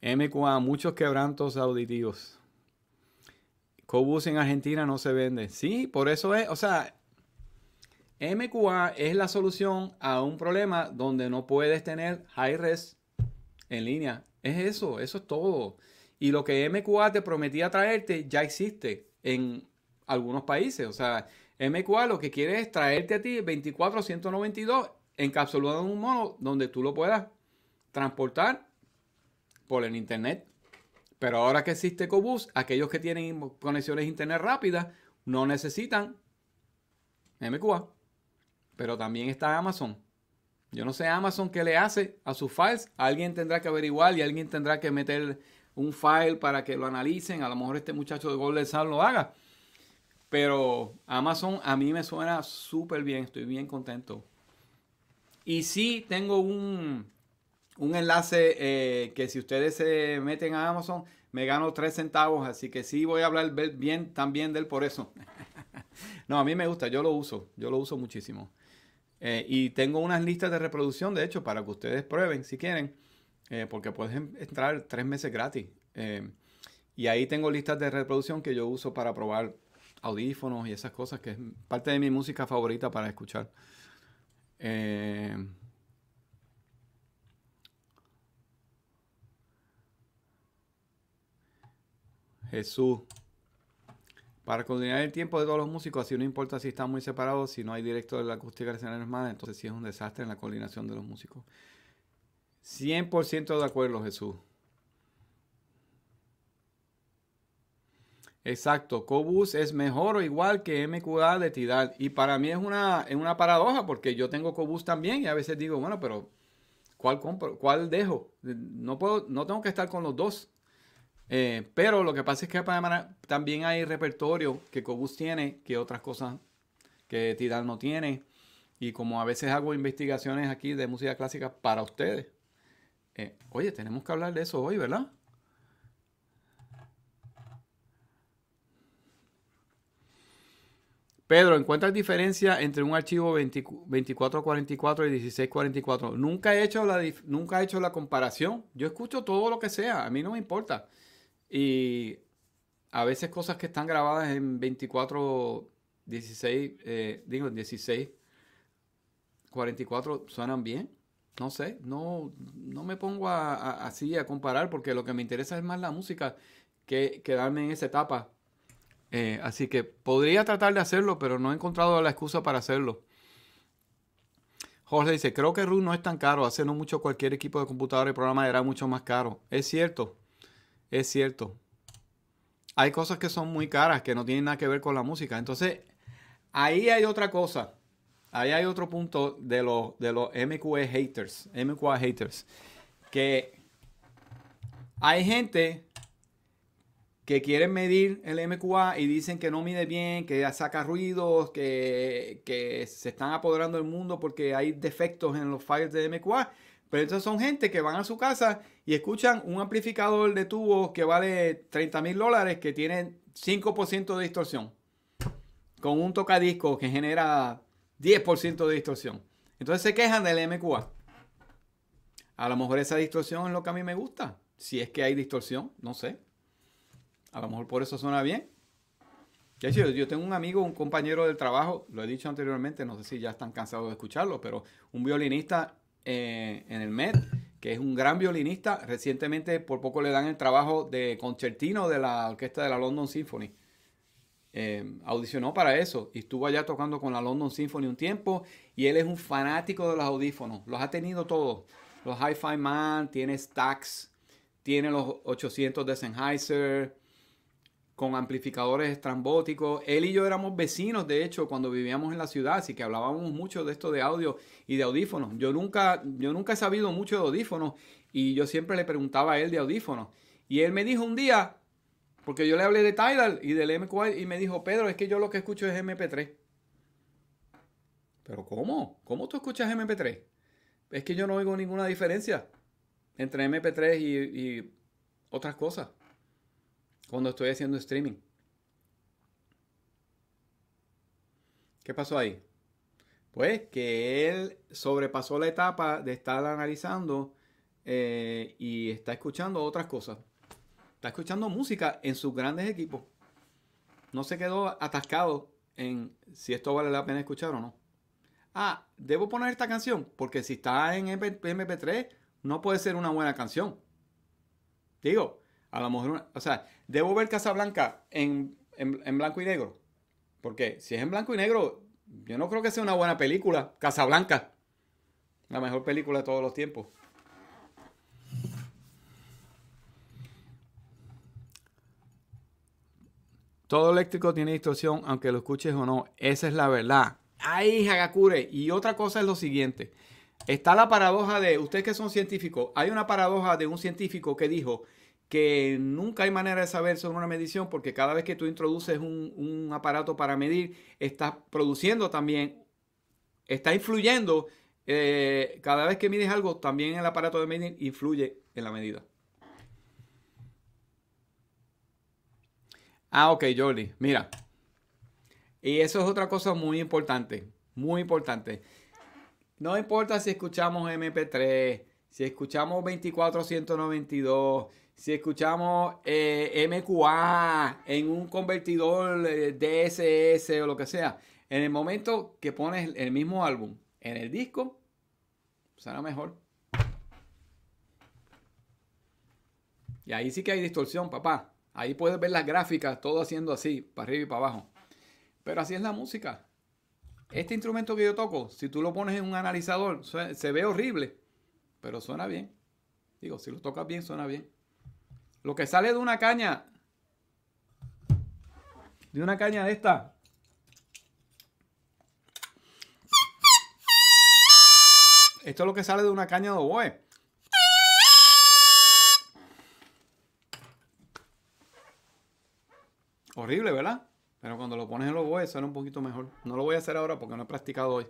MQA, muchos quebrantos auditivos. Cobus en Argentina no se vende. Sí, por eso es, o sea, MQA es la solución a un problema donde no puedes tener high res en línea es eso, eso es todo. Y lo que MQA te prometía traerte ya existe en algunos países. O sea, MQA lo que quiere es traerte a ti 24 encapsulado en un mono donde tú lo puedas transportar por el internet. Pero ahora que existe Cobus, aquellos que tienen conexiones internet rápidas no necesitan MQA. Pero también está Amazon. Yo no sé Amazon qué le hace a sus files. Alguien tendrá que averiguar y alguien tendrá que meter un file para que lo analicen. A lo mejor este muchacho de Golden Sun lo haga. Pero Amazon a mí me suena súper bien. Estoy bien contento. Y sí tengo un, enlace eh, que si ustedes se meten a Amazon me gano 3 centavos. Así que sí voy a hablar bien también de él por eso. no, a mí me gusta. Yo lo uso. Yo lo uso muchísimo. Eh, y tengo unas listas de reproducción, de hecho, para que ustedes prueben si quieren, eh, porque pueden entrar tres meses gratis. Eh, y ahí tengo listas de reproducción que yo uso para probar audífonos y esas cosas, que es parte de mi música favorita para escuchar. Jesús. Para coordinar el tiempo de todos los músicos, así no importa si están muy separados, si no hay directo de la acústica del escenario más. entonces sí es un desastre en la coordinación de los músicos. 100% de acuerdo, Jesús. Exacto, Cobus es mejor o igual que MQA de Tidal. Y para mí es una, una paradoja porque yo tengo Cobus también y a veces digo, bueno, pero ¿cuál compro? ¿Cuál dejo? No, puedo, no tengo que estar con los dos. Eh, pero lo que pasa es que también hay repertorio que Cobus tiene, que otras cosas que Tidal no tiene. Y como a veces hago investigaciones aquí de música clásica para ustedes. Eh, oye, tenemos que hablar de eso hoy, ¿verdad? Pedro, ¿encuentras diferencia entre un archivo 2444 y 1644? Nunca he, hecho la, nunca he hecho la comparación. Yo escucho todo lo que sea, a mí no me importa. Y a veces cosas que están grabadas en 24, 16, eh, digo, 16, 44 suenan bien. No sé, no, no me pongo así a comparar porque lo que me interesa es más la música que quedarme en esa etapa. Eh, así que podría tratar de hacerlo, pero no he encontrado la excusa para hacerlo. Jorge dice, creo que RU no es tan caro. Hace no mucho cualquier equipo de computadora y programa era mucho más caro. Es cierto, es cierto. Hay cosas que son muy caras, que no tienen nada que ver con la música. Entonces, ahí hay otra cosa. Ahí hay otro punto de los, de los MQA e haters. MQA haters. Que hay gente que quieren medir el MQA y dicen que no mide bien, que saca ruidos, que, se están apoderando el mundo porque hay defectos en los files de MQA. Pero esas son gente que van a su casa y escuchan un amplificador de tubos que vale 30 mil dólares que tiene 5% de distorsión. Con un tocadisco que genera 10% de distorsión. Entonces se quejan del MQA. A lo mejor esa distorsión es lo que a mí me gusta. Si es que hay distorsión, no sé. A lo mejor por eso suena bien. yo tengo un amigo, un compañero del trabajo, lo he dicho anteriormente, no sé si ya están cansados de escucharlo, pero un violinista eh, en el Met, que es un gran violinista. Recientemente por poco le dan el trabajo de concertino de la orquesta de la London Symphony. Eh, audicionó para eso y estuvo allá tocando con la London Symphony un tiempo y él es un fanático de los audífonos. Los ha tenido todos. Los Hi-Fi Man, tiene Stax, tiene los 800 de Sennheiser, con amplificadores estrambóticos. Él y yo éramos vecinos, de hecho, cuando vivíamos en la ciudad, así que hablábamos mucho de esto de audio y de audífonos. Yo nunca, yo nunca he sabido mucho de audífonos y yo siempre le preguntaba a él de audífonos. Y él me dijo un día, porque yo le hablé de Tidal y del MQI y me dijo, Pedro, es que yo lo que escucho es MP3. Pero ¿cómo? ¿Cómo tú escuchas MP3? Es que yo no oigo ninguna diferencia entre MP3 y otras cosas cuando estoy haciendo streaming. ¿Qué pasó ahí? Pues que él sobrepasó la etapa de estar analizando eh, y está escuchando otras cosas. Está escuchando música en sus grandes equipos. No se quedó atascado en si esto vale la pena escuchar o no. Ah, debo poner esta canción porque si está en MP3 no puede ser una buena canción. Digo, a lo mejor, o sea, debo ver Casablanca en, en, blanco y negro. Porque si es en blanco y negro, yo no creo que sea una buena película. Casablanca. La mejor película de todos los tiempos. Todo eléctrico tiene distorsión, aunque lo escuches o no. Esa es la verdad. Ay, Hagakure. Y otra cosa es lo siguiente. Está la paradoja de, ustedes que son científicos, hay una paradoja de un científico que dijo que nunca hay manera de saber sobre una medición porque cada vez que tú introduces un, aparato para medir, estás produciendo también, está influyendo, eh, cada vez que mides algo, también el aparato de medir influye en la medida. Ah, ok, Jordi, mira. Y eso es otra cosa muy importante, muy importante. No importa si escuchamos MP3, si escuchamos 2492 si escuchamos eh, MQA en un convertidor eh, DSS o lo que sea, en el momento que pones el mismo álbum en el disco, suena mejor. Y ahí sí que hay distorsión, papá. Ahí puedes ver las gráficas, todo haciendo así, para arriba y para abajo. Pero así es la música. Este instrumento que yo toco, si tú lo pones en un analizador, se ve horrible, pero suena bien. Digo, si lo tocas bien, suena bien. Lo que sale de una caña. De una caña de esta. Esto es lo que sale de una caña de oboe. Horrible, ¿verdad? Pero cuando lo pones en los oboes suena un poquito mejor. No lo voy a hacer ahora porque no he practicado hoy.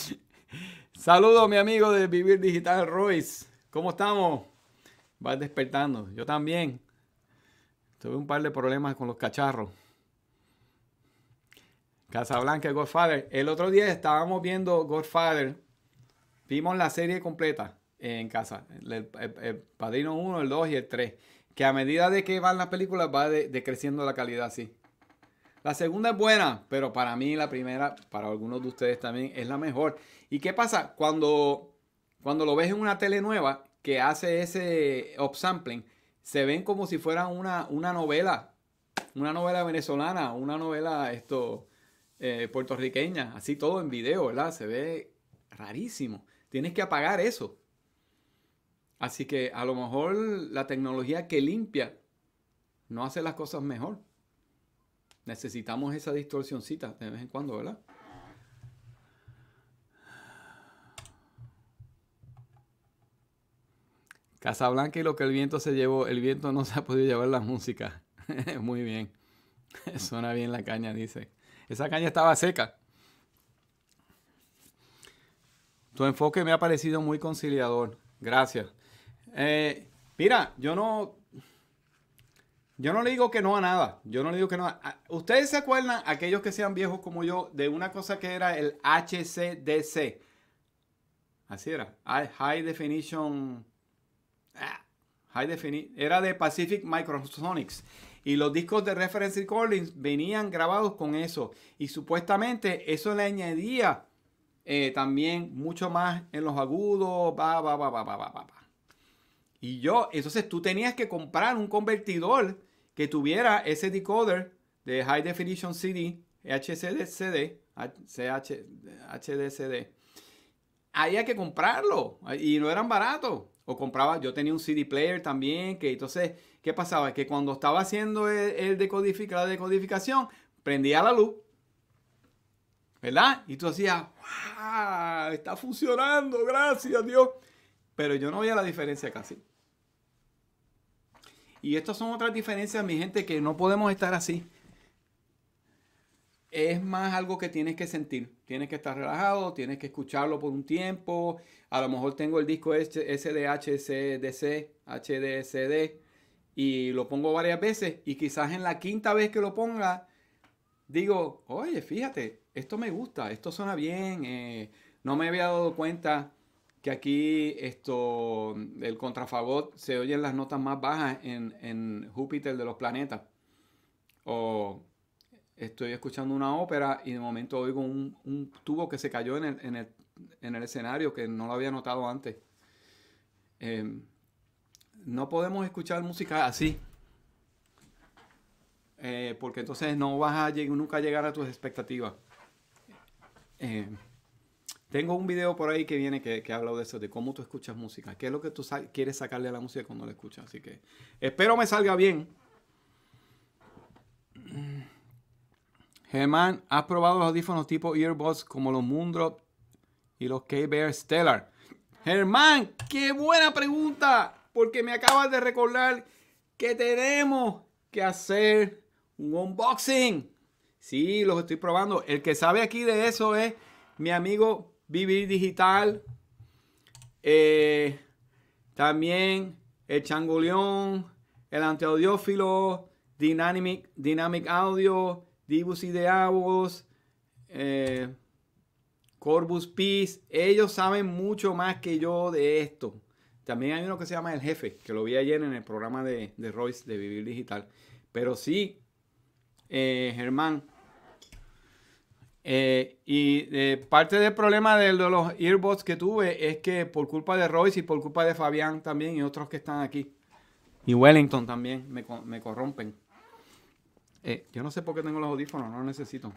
Saludos, mi amigo de Vivir Digital Royce. ¿Cómo estamos? Va despertando. Yo también. Tuve un par de problemas con los cacharros. Casablanca, Godfather. El otro día estábamos viendo Godfather. Vimos la serie completa en casa. El, Padrino 1, el 2 y el 3. Que a medida de que van las películas va decreciendo la calidad, sí. La segunda es buena, pero para mí la primera, para algunos de ustedes también, es la mejor. ¿Y qué pasa? Cuando, cuando lo ves en una tele nueva, que hace ese upsampling se ven como si fuera una, una novela, una novela venezolana, una novela esto eh, puertorriqueña, así todo en video, ¿verdad? Se ve rarísimo. Tienes que apagar eso. Así que a lo mejor la tecnología que limpia no hace las cosas mejor. Necesitamos esa distorsioncita de vez en cuando, ¿verdad? Casablanca y lo que el viento se llevó, el viento no se ha podido llevar la música. Muy bien. Suena bien la caña, dice. Esa caña estaba seca. Tu enfoque me ha parecido muy conciliador. Gracias. Eh, mira, yo no. Yo no le digo que no a nada. Yo no le digo que no. A, Ustedes se acuerdan, aquellos que sean viejos como yo, de una cosa que era el HCDC. Así era. High Definition Ah, high Definition, era de Pacific Microsonics. Y los discos de Reference Recordings venían grabados con eso. Y supuestamente eso le añadía eh, también mucho más en los agudos, Y yo, entonces tú tenías que comprar un convertidor que tuviera ese decoder de High Definition CD, HCD, CD, CH, HDCD. Había que comprarlo y no eran baratos. O compraba, yo tenía un CD player también, que entonces, ¿qué pasaba? Que cuando estaba haciendo el, la decodificación, prendía la luz, ¿verdad? Y tú hacías, ¡Wow! Está funcionando, gracias Dios. Pero yo no veía la diferencia casi. Y estas son otras diferencias, mi gente, que no podemos estar así es más algo que tienes que sentir. Tienes que estar relajado, tienes que escucharlo por un tiempo. A lo mejor tengo el disco SDHCDC, HDCD y lo pongo varias veces. Y quizás en la quinta vez que lo ponga, digo, oye, fíjate, esto me gusta, esto suena bien. Eh, no me había dado cuenta que aquí esto, el contrafagot se oyen las notas más bajas en, en Júpiter de los planetas. O estoy escuchando una ópera y de momento oigo un, un tubo que se cayó en el, en, el, en el, escenario que no lo había notado antes. Em, no podemos escuchar música así. Eh, porque entonces no vas a nunca llegar a tus expectativas. Em, tengo un video por ahí que viene que, que habla de eso, de cómo tú escuchas música, qué es lo que tú quieres sacarle a la música cuando la escuchas. Así que espero me salga bien. Germán, ¿has probado los audífonos tipo earbuds como los Moondrop y los K-Bear Stellar? Germán, qué buena pregunta, porque me acabas de recordar que tenemos que hacer un unboxing. Sí, los estoy probando. El que sabe aquí de eso es mi amigo Vivir Digital. Eh, también el Changoleón, el Anteaudiófilo, Dynamic, Dynamic Audio Dibus Ideabos, eh, Corbus Peace, ellos saben mucho más que yo de esto. También hay uno que se llama El Jefe, que lo vi ayer en el programa de, Royce de Vivir Digital. Pero sí, eh, Germán. Eh, y eh, parte del problema de, de, los earbuds que tuve es que por culpa de Royce y por culpa de Fabián también y otros que están aquí, y Wellington también, me corrompen. Eh, yo no sé por qué tengo los audífonos, no los necesito.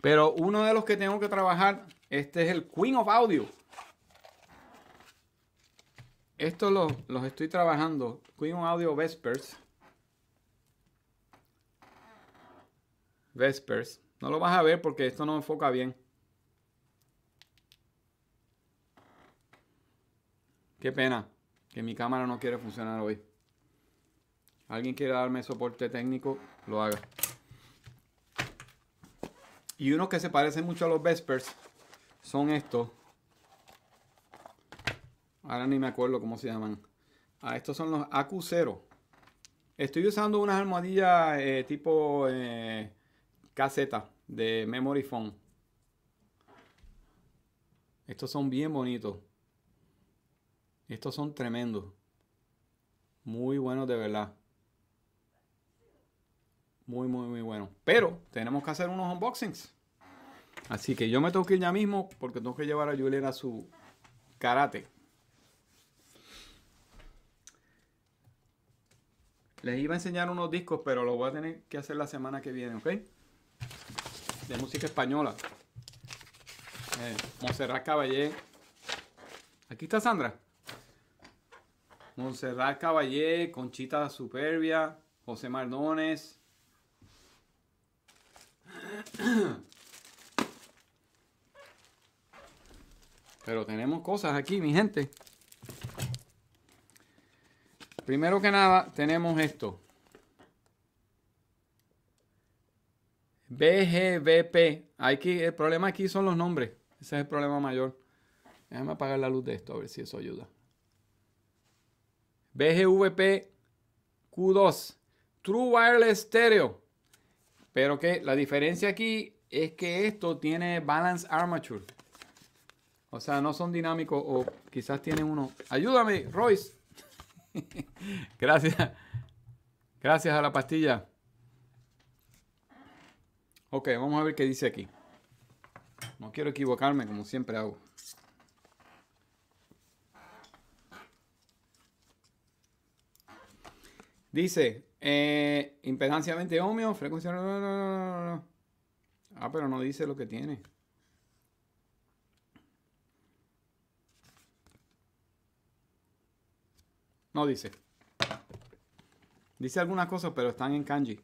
Pero uno de los que tengo que trabajar, este es el Queen of Audio. Estos los, estoy trabajando. Queen of Audio Vespers. Vespers. No lo vas a ver porque esto no enfoca bien. Qué pena que mi cámara no quiere funcionar hoy alguien quiere darme soporte técnico, lo haga. Y unos que se parecen mucho a los Vespers son estos. Ahora ni me acuerdo cómo se llaman. Ah, estos son los AQ0. Estoy usando unas almohadillas eh, tipo eh, caseta de Memory Foam. Estos son bien bonitos. Estos son tremendos. Muy buenos de verdad. Muy, muy, muy bueno. Pero tenemos que hacer unos unboxings. Así que yo me tengo que ir ya mismo porque tengo que llevar a Julian a su karate. Les iba a enseñar unos discos, pero los voy a tener que hacer la semana que viene, ¿ok? De música española. Eh, Monserrat Caballé. Aquí está Sandra. Monserrat Caballé, Conchita Superbia, José Mardones, pero tenemos cosas aquí, mi gente. Primero que nada, tenemos esto. BGVP Aquí, el problema aquí son los nombres. Ese es el problema mayor. Déjame apagar la luz de esto, a ver si eso ayuda. BGVP Q2. True Wireless Stereo. Pero que la diferencia aquí es que esto tiene balance armature. O sea, no son dinámicos o quizás tienen uno. Ayúdame, Royce. Gracias. Gracias a la pastilla. Ok, vamos a ver qué dice aquí. No quiero equivocarme como siempre hago. Dice, eh, impedancia 20 ohmios, frecuencia. Ah, pero no dice lo que tiene. No dice. Dice algunas cosas, pero están en kanji.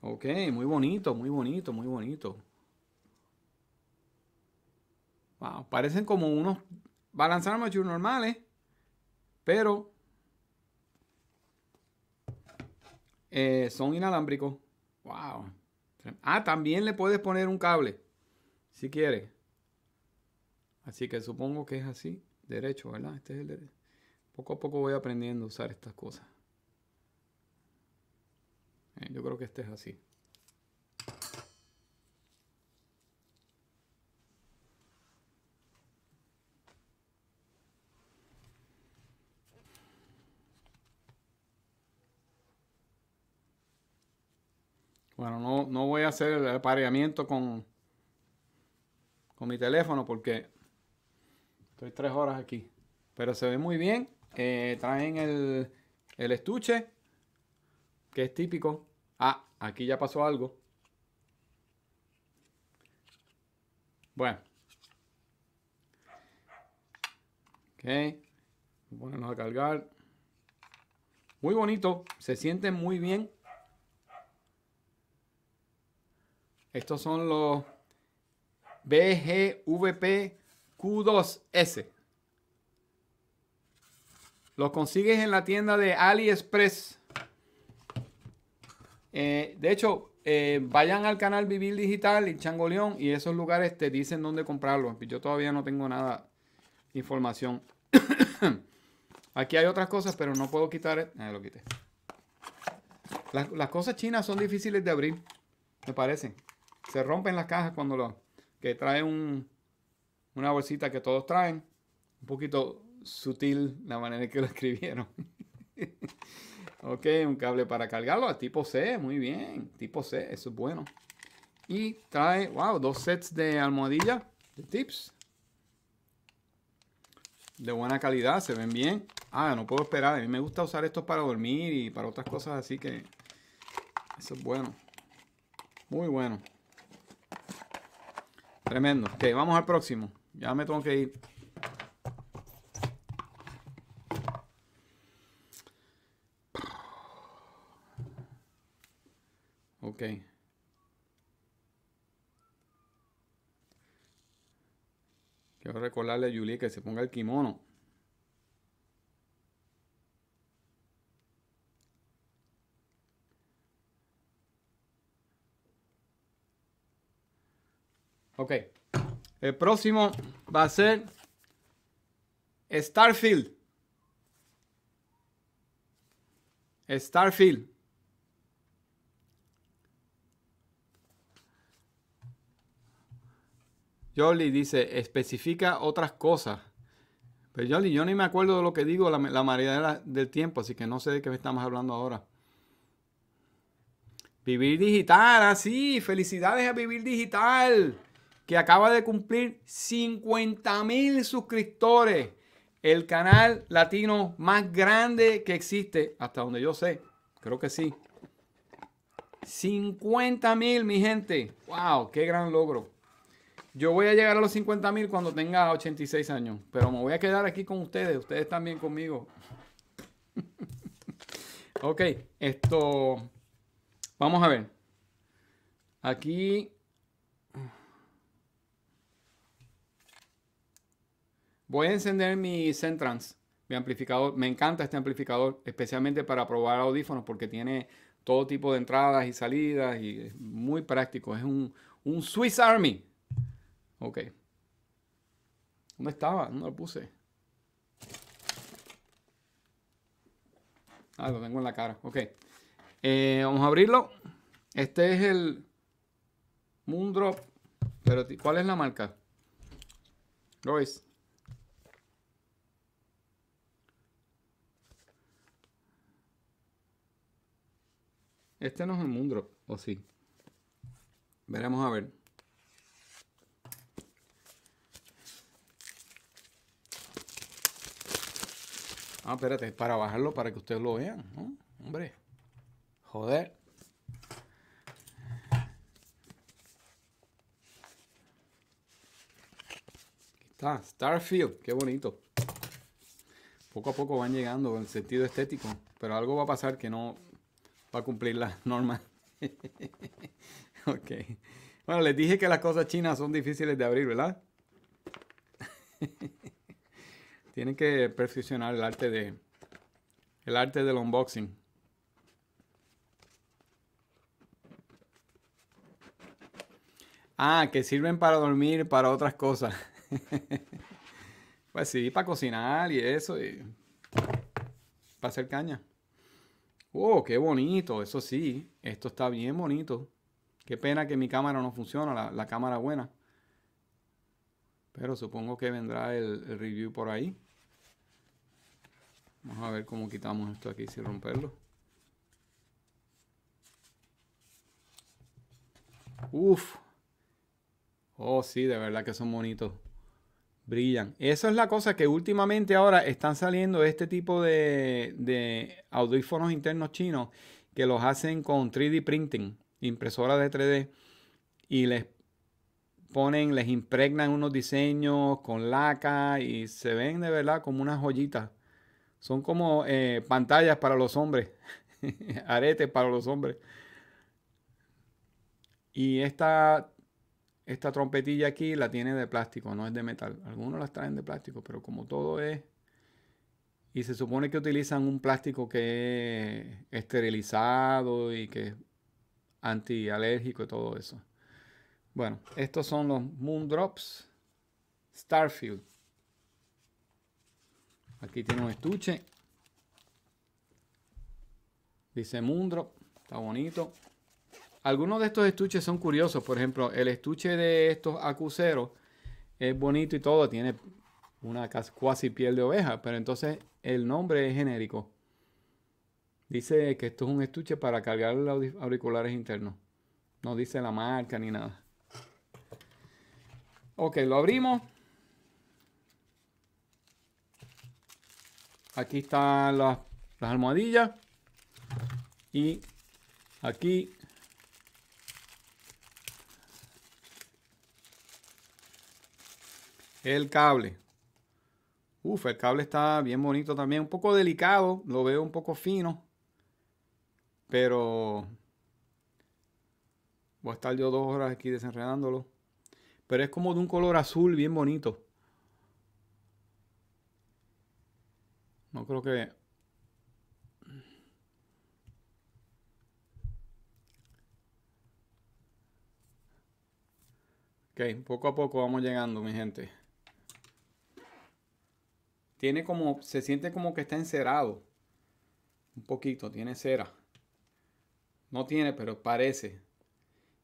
Ok, muy bonito, muy bonito, muy bonito. Wow, parecen como unos balanzar normales, pero Eh, son inalámbricos. Wow. Ah, también le puedes poner un cable. Si quieres. Así que supongo que es así. Derecho, ¿verdad? Este es el derecho. Poco a poco voy aprendiendo a usar estas cosas. Eh, yo creo que este es así. hacer el apareamiento con, con mi teléfono porque estoy tres horas aquí. Pero se ve muy bien. Eh, traen el, el estuche, que es típico. Ah, aquí ya pasó algo. Bueno. Ok. Ponernos a cargar. Muy bonito. Se siente muy bien. Estos son los BGVP Q2S. Los consigues en la tienda de AliExpress. Eh, de hecho, eh, vayan al canal Vivir Digital y León y esos lugares te dicen dónde comprarlo. Yo todavía no tengo nada información. Aquí hay otras cosas, pero no puedo quitar. Ah, lo quité. Las, las cosas chinas son difíciles de abrir, me parecen. Se rompen las cajas cuando lo... que trae un, una bolsita que todos traen. Un poquito sutil la manera en que lo escribieron. ok, un cable para cargarlo tipo C, muy bien. Tipo C, eso es bueno. Y trae, wow, dos sets de almohadilla de tips. De buena calidad, se ven bien. Ah, no puedo esperar. A mí me gusta usar estos para dormir y para otras cosas, así que eso es bueno. Muy bueno. Tremendo. Ok, vamos al próximo. Ya me tengo que ir. Ok. Quiero recordarle a Julie que se ponga el kimono. Ok. El próximo va a ser Starfield. Starfield. Jolly dice, especifica otras cosas. Pero Jolly, yo ni me acuerdo de lo que digo la, la mayoría del tiempo, así que no sé de qué estamos hablando ahora. Vivir digital, así. Ah, felicidades a Vivir Digital que acaba de cumplir 50.000 mil suscriptores. El canal latino más grande que existe, hasta donde yo sé. Creo que sí. 50.000, mil, mi gente. ¡Wow! ¡Qué gran logro! Yo voy a llegar a los 50.000 mil cuando tenga 86 años. Pero me voy a quedar aquí con ustedes. Ustedes también conmigo. ok, esto. Vamos a ver. Aquí Voy a encender mi Centrans, mi amplificador. Me encanta este amplificador, especialmente para probar audífonos porque tiene todo tipo de entradas y salidas y es muy práctico. Es un, Swiss Army. Ok. ¿Dónde estaba? ¿Dónde lo puse? Ah, lo tengo en la cara. Ok. Eh, vamos a abrirlo. Este es el Moondrop. Pero, ¿cuál es la marca? Royce. Este no es el Moondrop, ¿o sí? Veremos a ver. Ah, espérate, Es para bajarlo para que ustedes lo vean, ¿no? Hombre. Joder. está, Starfield, qué bonito. Poco a poco van llegando en sentido estético, pero algo va a pasar que no para cumplir las normas. ok. Bueno, les dije que las cosas chinas son difíciles de abrir, ¿verdad? Tienen que perfeccionar el arte de el arte del unboxing. Ah, que sirven para dormir, para otras cosas. pues sí, para cocinar y eso, para hacer caña. ¡Oh, ¡Qué bonito! Eso sí, esto está bien bonito. Qué pena que mi cámara no funciona, la, cámara buena. Pero supongo que vendrá el, el, review por ahí. Vamos a ver cómo quitamos esto aquí sin romperlo. Uf. Oh, sí, de verdad que son bonitos. Brillan. Esa es la cosa que últimamente ahora están saliendo este tipo de, audífonos internos chinos que los hacen con 3D printing, impresora de 3D, y les ponen, les impregnan unos diseños con laca y se ven de verdad como unas joyitas. Son como eh, pantallas para los hombres, aretes para los hombres. Y esta esta trompetilla aquí la tiene de plástico, no es de metal. Algunos las traen de plástico, pero como todo es... Y se supone que utilizan un plástico que es esterilizado y que es antialérgico y todo eso. Bueno, estos son los Moondrops Starfield. Aquí tiene un estuche. Dice Moondrop, está bonito. Algunos de estos estuches son curiosos. Por ejemplo, el estuche de estos acuceros es bonito y todo. Tiene una casi piel de oveja. Pero entonces el nombre es genérico. Dice que esto es un estuche para cargar los auriculares internos. No dice la marca ni nada. Ok, lo abrimos. Aquí están las almohadillas. Y aquí el cable. Uf, el cable está bien bonito también. Un poco delicado, lo veo un poco fino. Pero voy a estar yo dos horas aquí desenredándolo. Pero es como de un color azul bien bonito. No creo que... Ok, poco a poco vamos llegando, mi gente. Tiene como, se siente como que está encerado. Un poquito, tiene cera. No tiene, pero parece.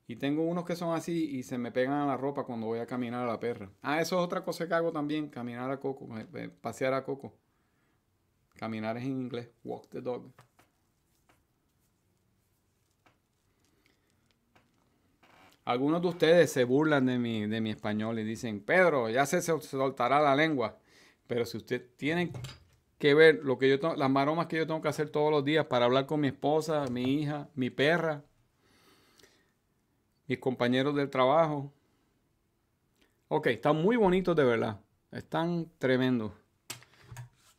Y tengo unos que son así y se me pegan a la ropa cuando voy a caminar a la perra. Ah, eso es otra cosa que hago también, caminar a Coco, eh, eh, pasear a Coco. Caminar es en inglés, walk the dog. Algunos de ustedes se burlan de mi, de mi español y dicen, Pedro, ya se soltará la lengua. Pero si usted tiene que ver lo que yo las maromas que yo tengo que hacer todos los días para hablar con mi esposa, mi hija, mi perra, mis compañeros del trabajo. Ok, están muy bonitos de verdad. Están tremendos.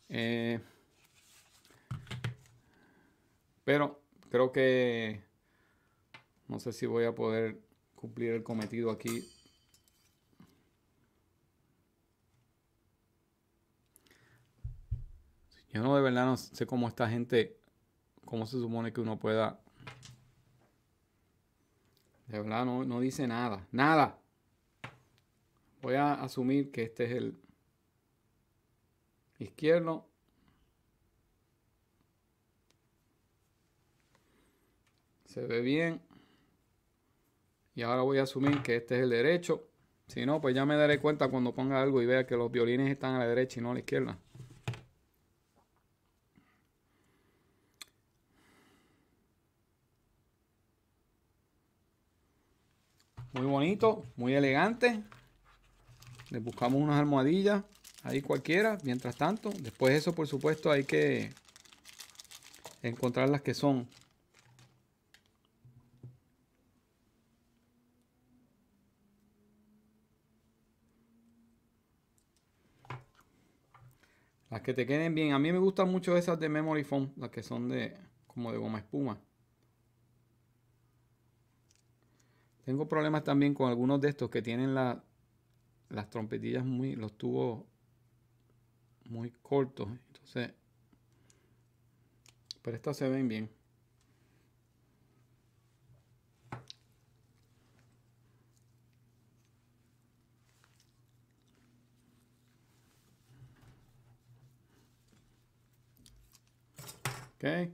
Eh, pero creo que no sé si voy a poder cumplir el cometido aquí Yo no de verdad no sé cómo esta gente, cómo se supone que uno pueda... De verdad no, no dice nada, nada. Voy a asumir que este es el izquierdo. Se ve bien. Y ahora voy a asumir que este es el derecho. Si no, pues ya me daré cuenta cuando ponga algo y vea que los violines están a la derecha y no a la izquierda. Muy bonito, muy elegante. Le buscamos unas almohadillas, ahí cualquiera, mientras tanto. Después eso, por supuesto, hay que encontrar las que son. Las que te queden bien. A mí me gustan mucho esas de Memory Foam, las que son de como de goma espuma. Tengo problemas también con algunos de estos que tienen las trompetillas muy, los tubos muy cortos. Entonces, pero estos se ven bien. Okay.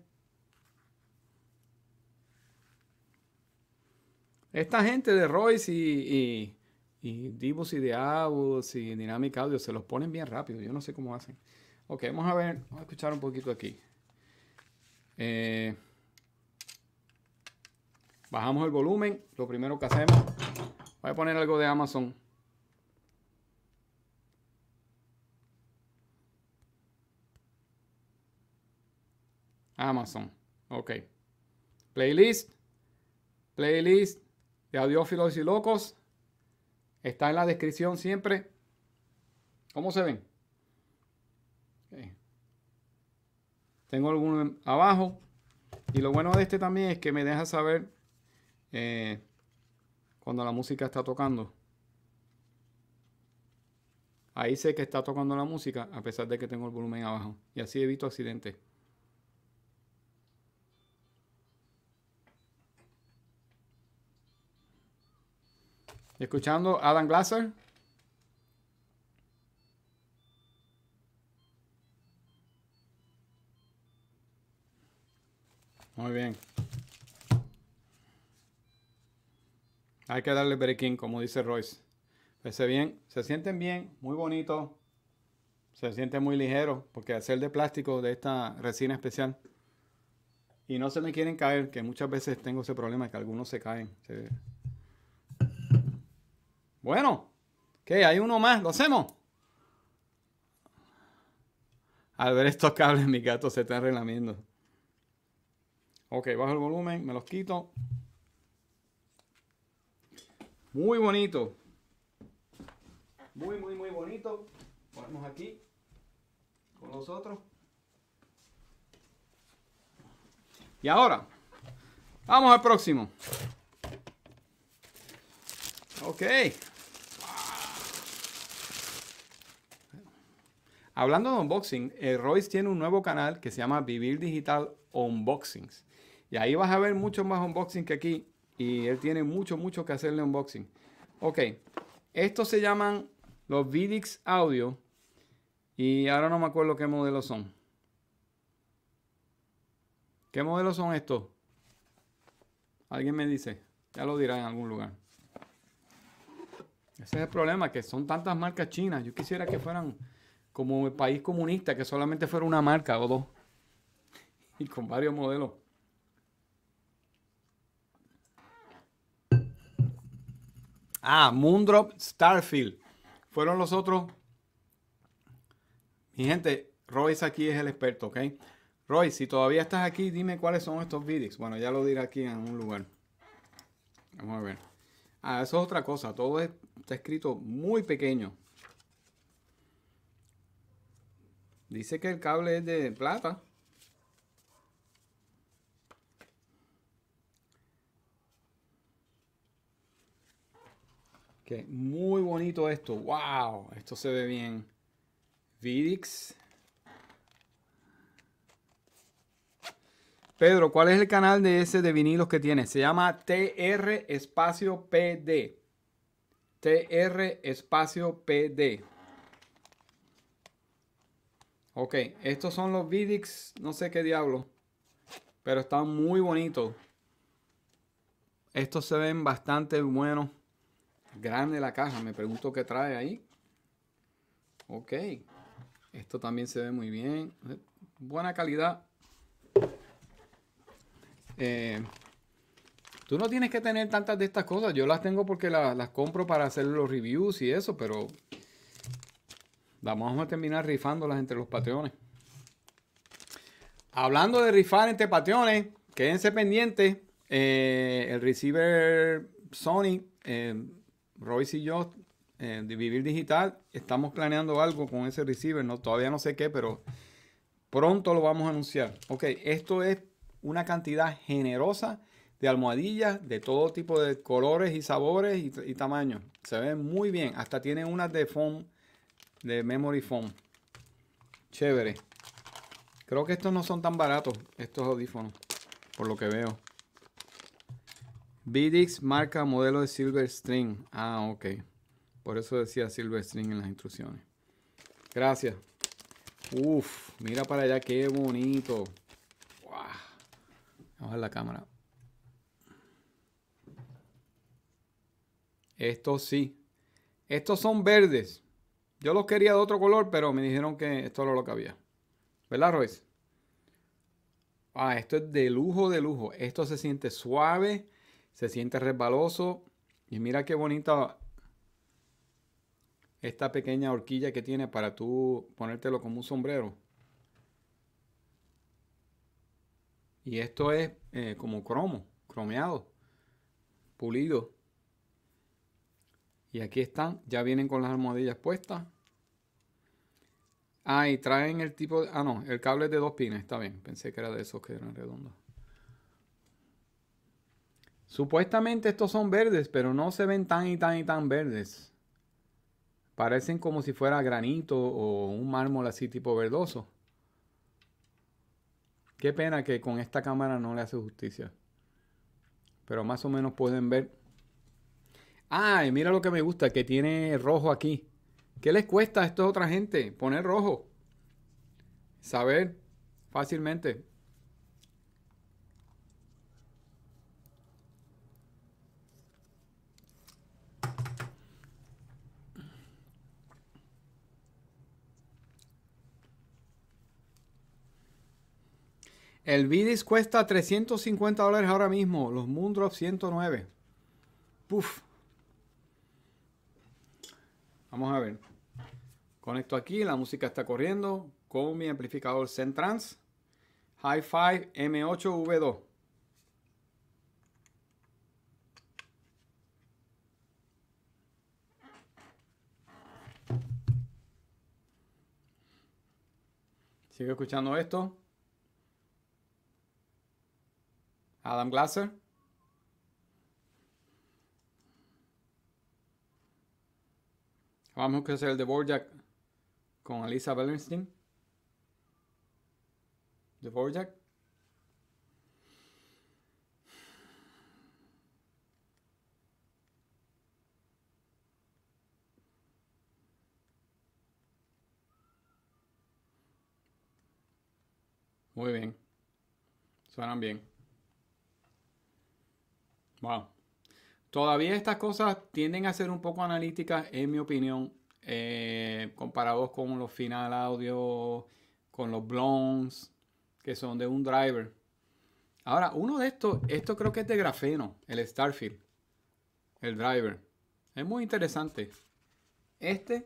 Esta gente de Royce y, y, y Dibus y y Dynamic Audio se los ponen bien rápido. Yo no sé cómo hacen. Ok, vamos a ver, vamos a escuchar un poquito aquí. Eh, bajamos el volumen. Lo primero que hacemos, voy a poner algo de Amazon. Amazon. Ok. Playlist. Playlist de audiófilos y locos. Está en la descripción siempre. ¿Cómo se ven? Tengo alguno abajo. Y lo bueno de este también es que me deja saber eh, cuando la música está tocando. Ahí sé que está tocando la música a pesar de que tengo el volumen abajo. Y así evito accidentes. Escuchando Adam Glasser. Muy bien. Hay que darle breaking, como dice Royce. Pese pues bien, se sienten bien, muy bonito. Se siente muy ligero, porque hacer de plástico de esta resina especial. Y no se me quieren caer, que muchas veces tengo ese problema, que algunos se caen. Bueno, ¿qué? Hay uno más, ¿lo hacemos? Al ver estos cables, mi gato se está relamiendo. Ok, bajo el volumen, me los quito. Muy bonito. Muy, muy, muy bonito. Ponemos aquí con nosotros. Y ahora, vamos al próximo. Ok. Hablando de unboxing, eh, Royce tiene un nuevo canal que se llama Vivir Digital Unboxings. Y ahí vas a ver mucho más unboxing que aquí. Y él tiene mucho, mucho que hacerle unboxing. Ok, estos se llaman los Vidix Audio. Y ahora no me acuerdo qué modelos son. ¿Qué modelos son estos? Alguien me dice. Ya lo dirá en algún lugar. Ese es el problema, que son tantas marcas chinas. Yo quisiera que fueran como el país comunista, que solamente fuera una marca o dos. Y con varios modelos. Ah, Moondrop Starfield. Fueron los otros. Mi gente, Royce aquí es el experto, ¿ok? Roy, si todavía estás aquí, dime cuáles son estos videos. Bueno, ya lo diré aquí en un lugar. Vamos a ver. Ah, eso es otra cosa. Todo es está escrito muy pequeño. Dice que el cable es de plata. Que muy bonito esto. ¡Wow! Esto se ve bien. Vidix. Pedro, ¿cuál es el canal de ese de vinilos que tiene? Se llama TR Espacio PD. R espacio PD. Ok, estos son los Vidix, no sé qué diablo. Pero están muy bonitos. Estos se ven bastante buenos. Grande la caja, me pregunto qué trae ahí. Ok, esto también se ve muy bien. Buena calidad. Eh, Tú no tienes que tener tantas de estas cosas. Yo las tengo porque las compro para hacer los reviews y eso, pero vamos a terminar rifándolas entre los patrones. Hablando de rifar entre patrones, quédense pendientes. Eh, el receiver Sony, eh, Royce y yo, eh, de Vivir Digital, estamos planeando algo con ese receiver. No, todavía no sé qué, pero pronto lo vamos a anunciar. Ok, esto es una cantidad generosa de almohadillas de todo tipo de colores y sabores y, tamaños. Se ven muy bien. Hasta tiene unas de foam, de memory foam. Chévere. Creo que estos no son tan baratos, estos audífonos, por lo que veo. BDX marca modelo de Silver String. Ah, ok. Por eso decía Silver String en las instrucciones. Gracias. Uf, mira para allá, qué bonito. Vamos a ver la cámara. Estos sí. Estos son verdes. Yo los quería de otro color, pero me dijeron que esto era lo que había. ¿Verdad, Royce? Ah, esto es de lujo, de lujo. Esto se siente suave, se siente resbaloso. Y mira qué bonita esta pequeña horquilla que tiene para tú ponértelo como un sombrero. Y esto es eh, como cromo, cromeado, pulido. Y aquí están, ya vienen con las almohadillas puestas. Ah, y traen el tipo, de, ah no, el cable de dos pines, está bien, pensé que era de esos que eran redondos. Supuestamente estos son verdes, pero no se ven tan y tan y tan verdes. Parecen como si fuera granito o un mármol así tipo verdoso. Qué pena que con esta cámara no le hace justicia. Pero más o menos pueden ver Ay, ah, mira lo que me gusta, que tiene rojo aquí. ¿Qué les cuesta a esta otra gente poner rojo? Saber fácilmente. El Vidis cuesta 350 dólares ahora mismo. Los Moondrop 109. Puf. Vamos a ver. Conecto aquí, la música está corriendo con mi amplificador Zen Trans Hi-Fi M8V2. Sigo escuchando esto. Adam Glasser. Vamos a hacer el de Borjak con Alisa Bellenstein. De Borjak. Muy bien. Suenan bien. Wow. Todavía estas cosas tienden a ser un poco analíticas, en mi opinión, eh, comparados con los final audio, con los blons, que son de un driver. Ahora, uno de estos, esto creo que es de grafeno, el Starfield, el driver. Es muy interesante. Este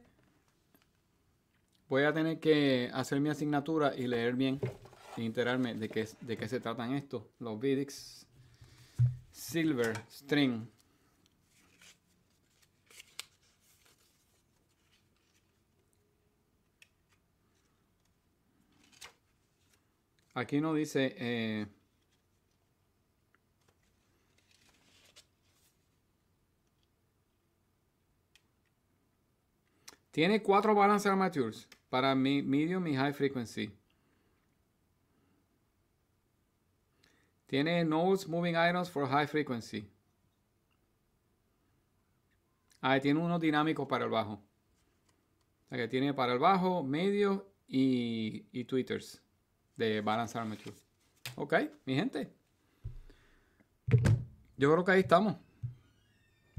voy a tener que hacer mi asignatura y leer bien e enterarme de qué, de qué se tratan estos, los Vidix Silver String. Aquí no dice... Eh, tiene cuatro balance armatures para mi medium y high frequency. Tiene nodes moving irons for high frequency. Ah, tiene uno dinámico para el bajo. O que tiene para el bajo, medio y, y tweeters de el metro Ok, mi gente. Yo creo que ahí estamos.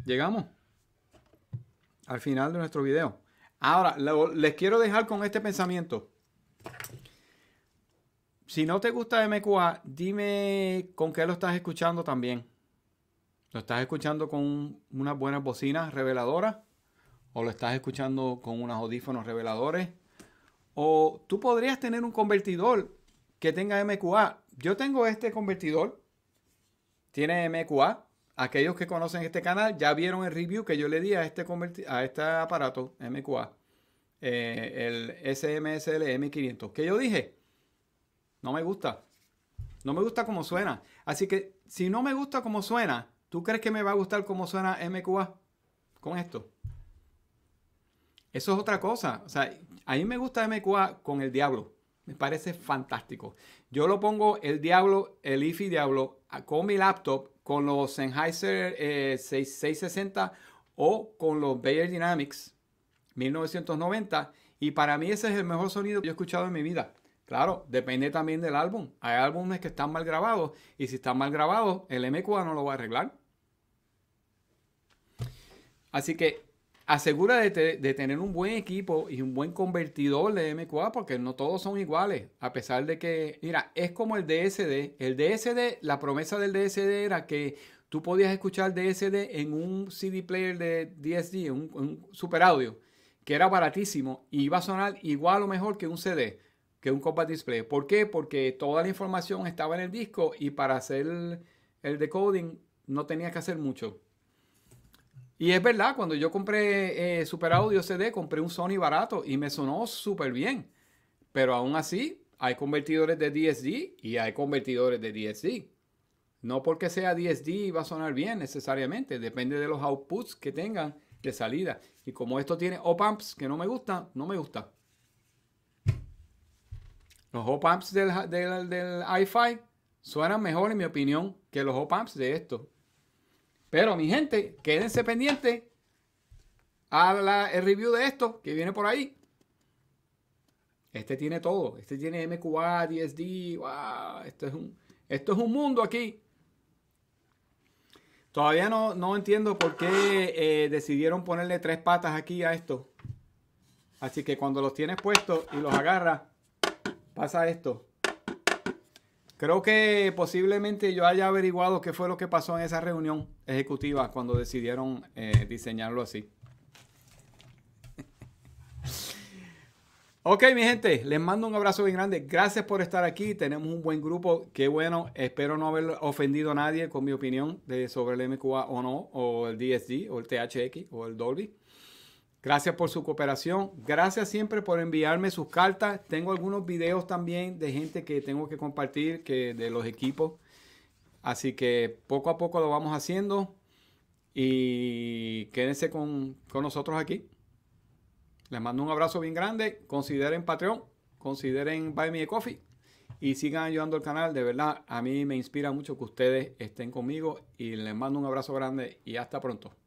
Llegamos al final de nuestro video. Ahora, les quiero dejar con este pensamiento. Si no te gusta MQA, dime con qué lo estás escuchando también. ¿Lo estás escuchando con unas buenas bocinas reveladoras? ¿O lo estás escuchando con unos audífonos reveladores? ¿O tú podrías tener un convertidor que tenga MQA. Yo tengo este convertidor, tiene MQA. Aquellos que conocen este canal ya vieron el review que yo le di a este, a este aparato MQA, eh, el SMSL M500, que yo dije, no me gusta, no me gusta como suena. Así que si no me gusta como suena, ¿tú crees que me va a gustar como suena MQA con esto? Eso es otra cosa. O sea, a mí me gusta MQA con el diablo. Me parece fantástico. Yo lo pongo el Diablo, el IFI Diablo, con mi laptop, con los Sennheiser 660 eh, o con los Bayer Dynamics 1990. Y para mí ese es el mejor sonido que yo he escuchado en mi vida. Claro, depende también del álbum. Hay álbumes que están mal grabados y si están mal grabados, el MQA no lo va a arreglar. Así que asegura de, tener un buen equipo y un buen convertidor de MQA, porque no todos son iguales, a pesar de que, mira, es como el DSD. El DSD, la promesa del DSD era que tú podías escuchar DSD en un CD player de DSD, un, un super audio, que era baratísimo y iba a sonar igual o mejor que un CD, que un Compact Display. ¿Por qué? Porque toda la información estaba en el disco y para hacer el, el decoding no tenías que hacer mucho. Y es verdad, cuando yo compré eh, Super Audio CD, compré un Sony barato y me sonó súper bien. Pero aún así, hay convertidores de DSD y hay convertidores de DSD. No porque sea DSD va a sonar bien necesariamente, depende de los outputs que tengan de salida. Y como esto tiene op-amps que no me gustan, no me gusta. Los op-amps del, del, suenan mejor, en mi opinión, que los op-amps de esto. Pero mi gente, quédense pendientes a la, review de esto que viene por ahí. Este tiene todo. Este tiene MQA, DSD. esto es un, esto es un mundo aquí. Todavía no, no entiendo por qué eh, decidieron ponerle tres patas aquí a esto. Así que cuando los tienes puestos y los agarras, pasa esto. Creo que posiblemente yo haya averiguado qué fue lo que pasó en esa reunión ejecutiva cuando decidieron eh, diseñarlo así. ok, mi gente, les mando un abrazo bien grande. Gracias por estar aquí. Tenemos un buen grupo. Qué bueno. Espero no haber ofendido a nadie con mi opinión de sobre el MQA o no, o el DSD, o el THX, o el Dolby. Gracias por su cooperación. Gracias siempre por enviarme sus cartas. Tengo algunos videos también de gente que tengo que compartir que de los equipos. Así que poco a poco lo vamos haciendo. Y quédense con, con nosotros aquí. Les mando un abrazo bien grande. Consideren Patreon. Consideren Buy Me a Coffee. Y sigan ayudando al canal. De verdad, a mí me inspira mucho que ustedes estén conmigo. Y les mando un abrazo grande. Y hasta pronto.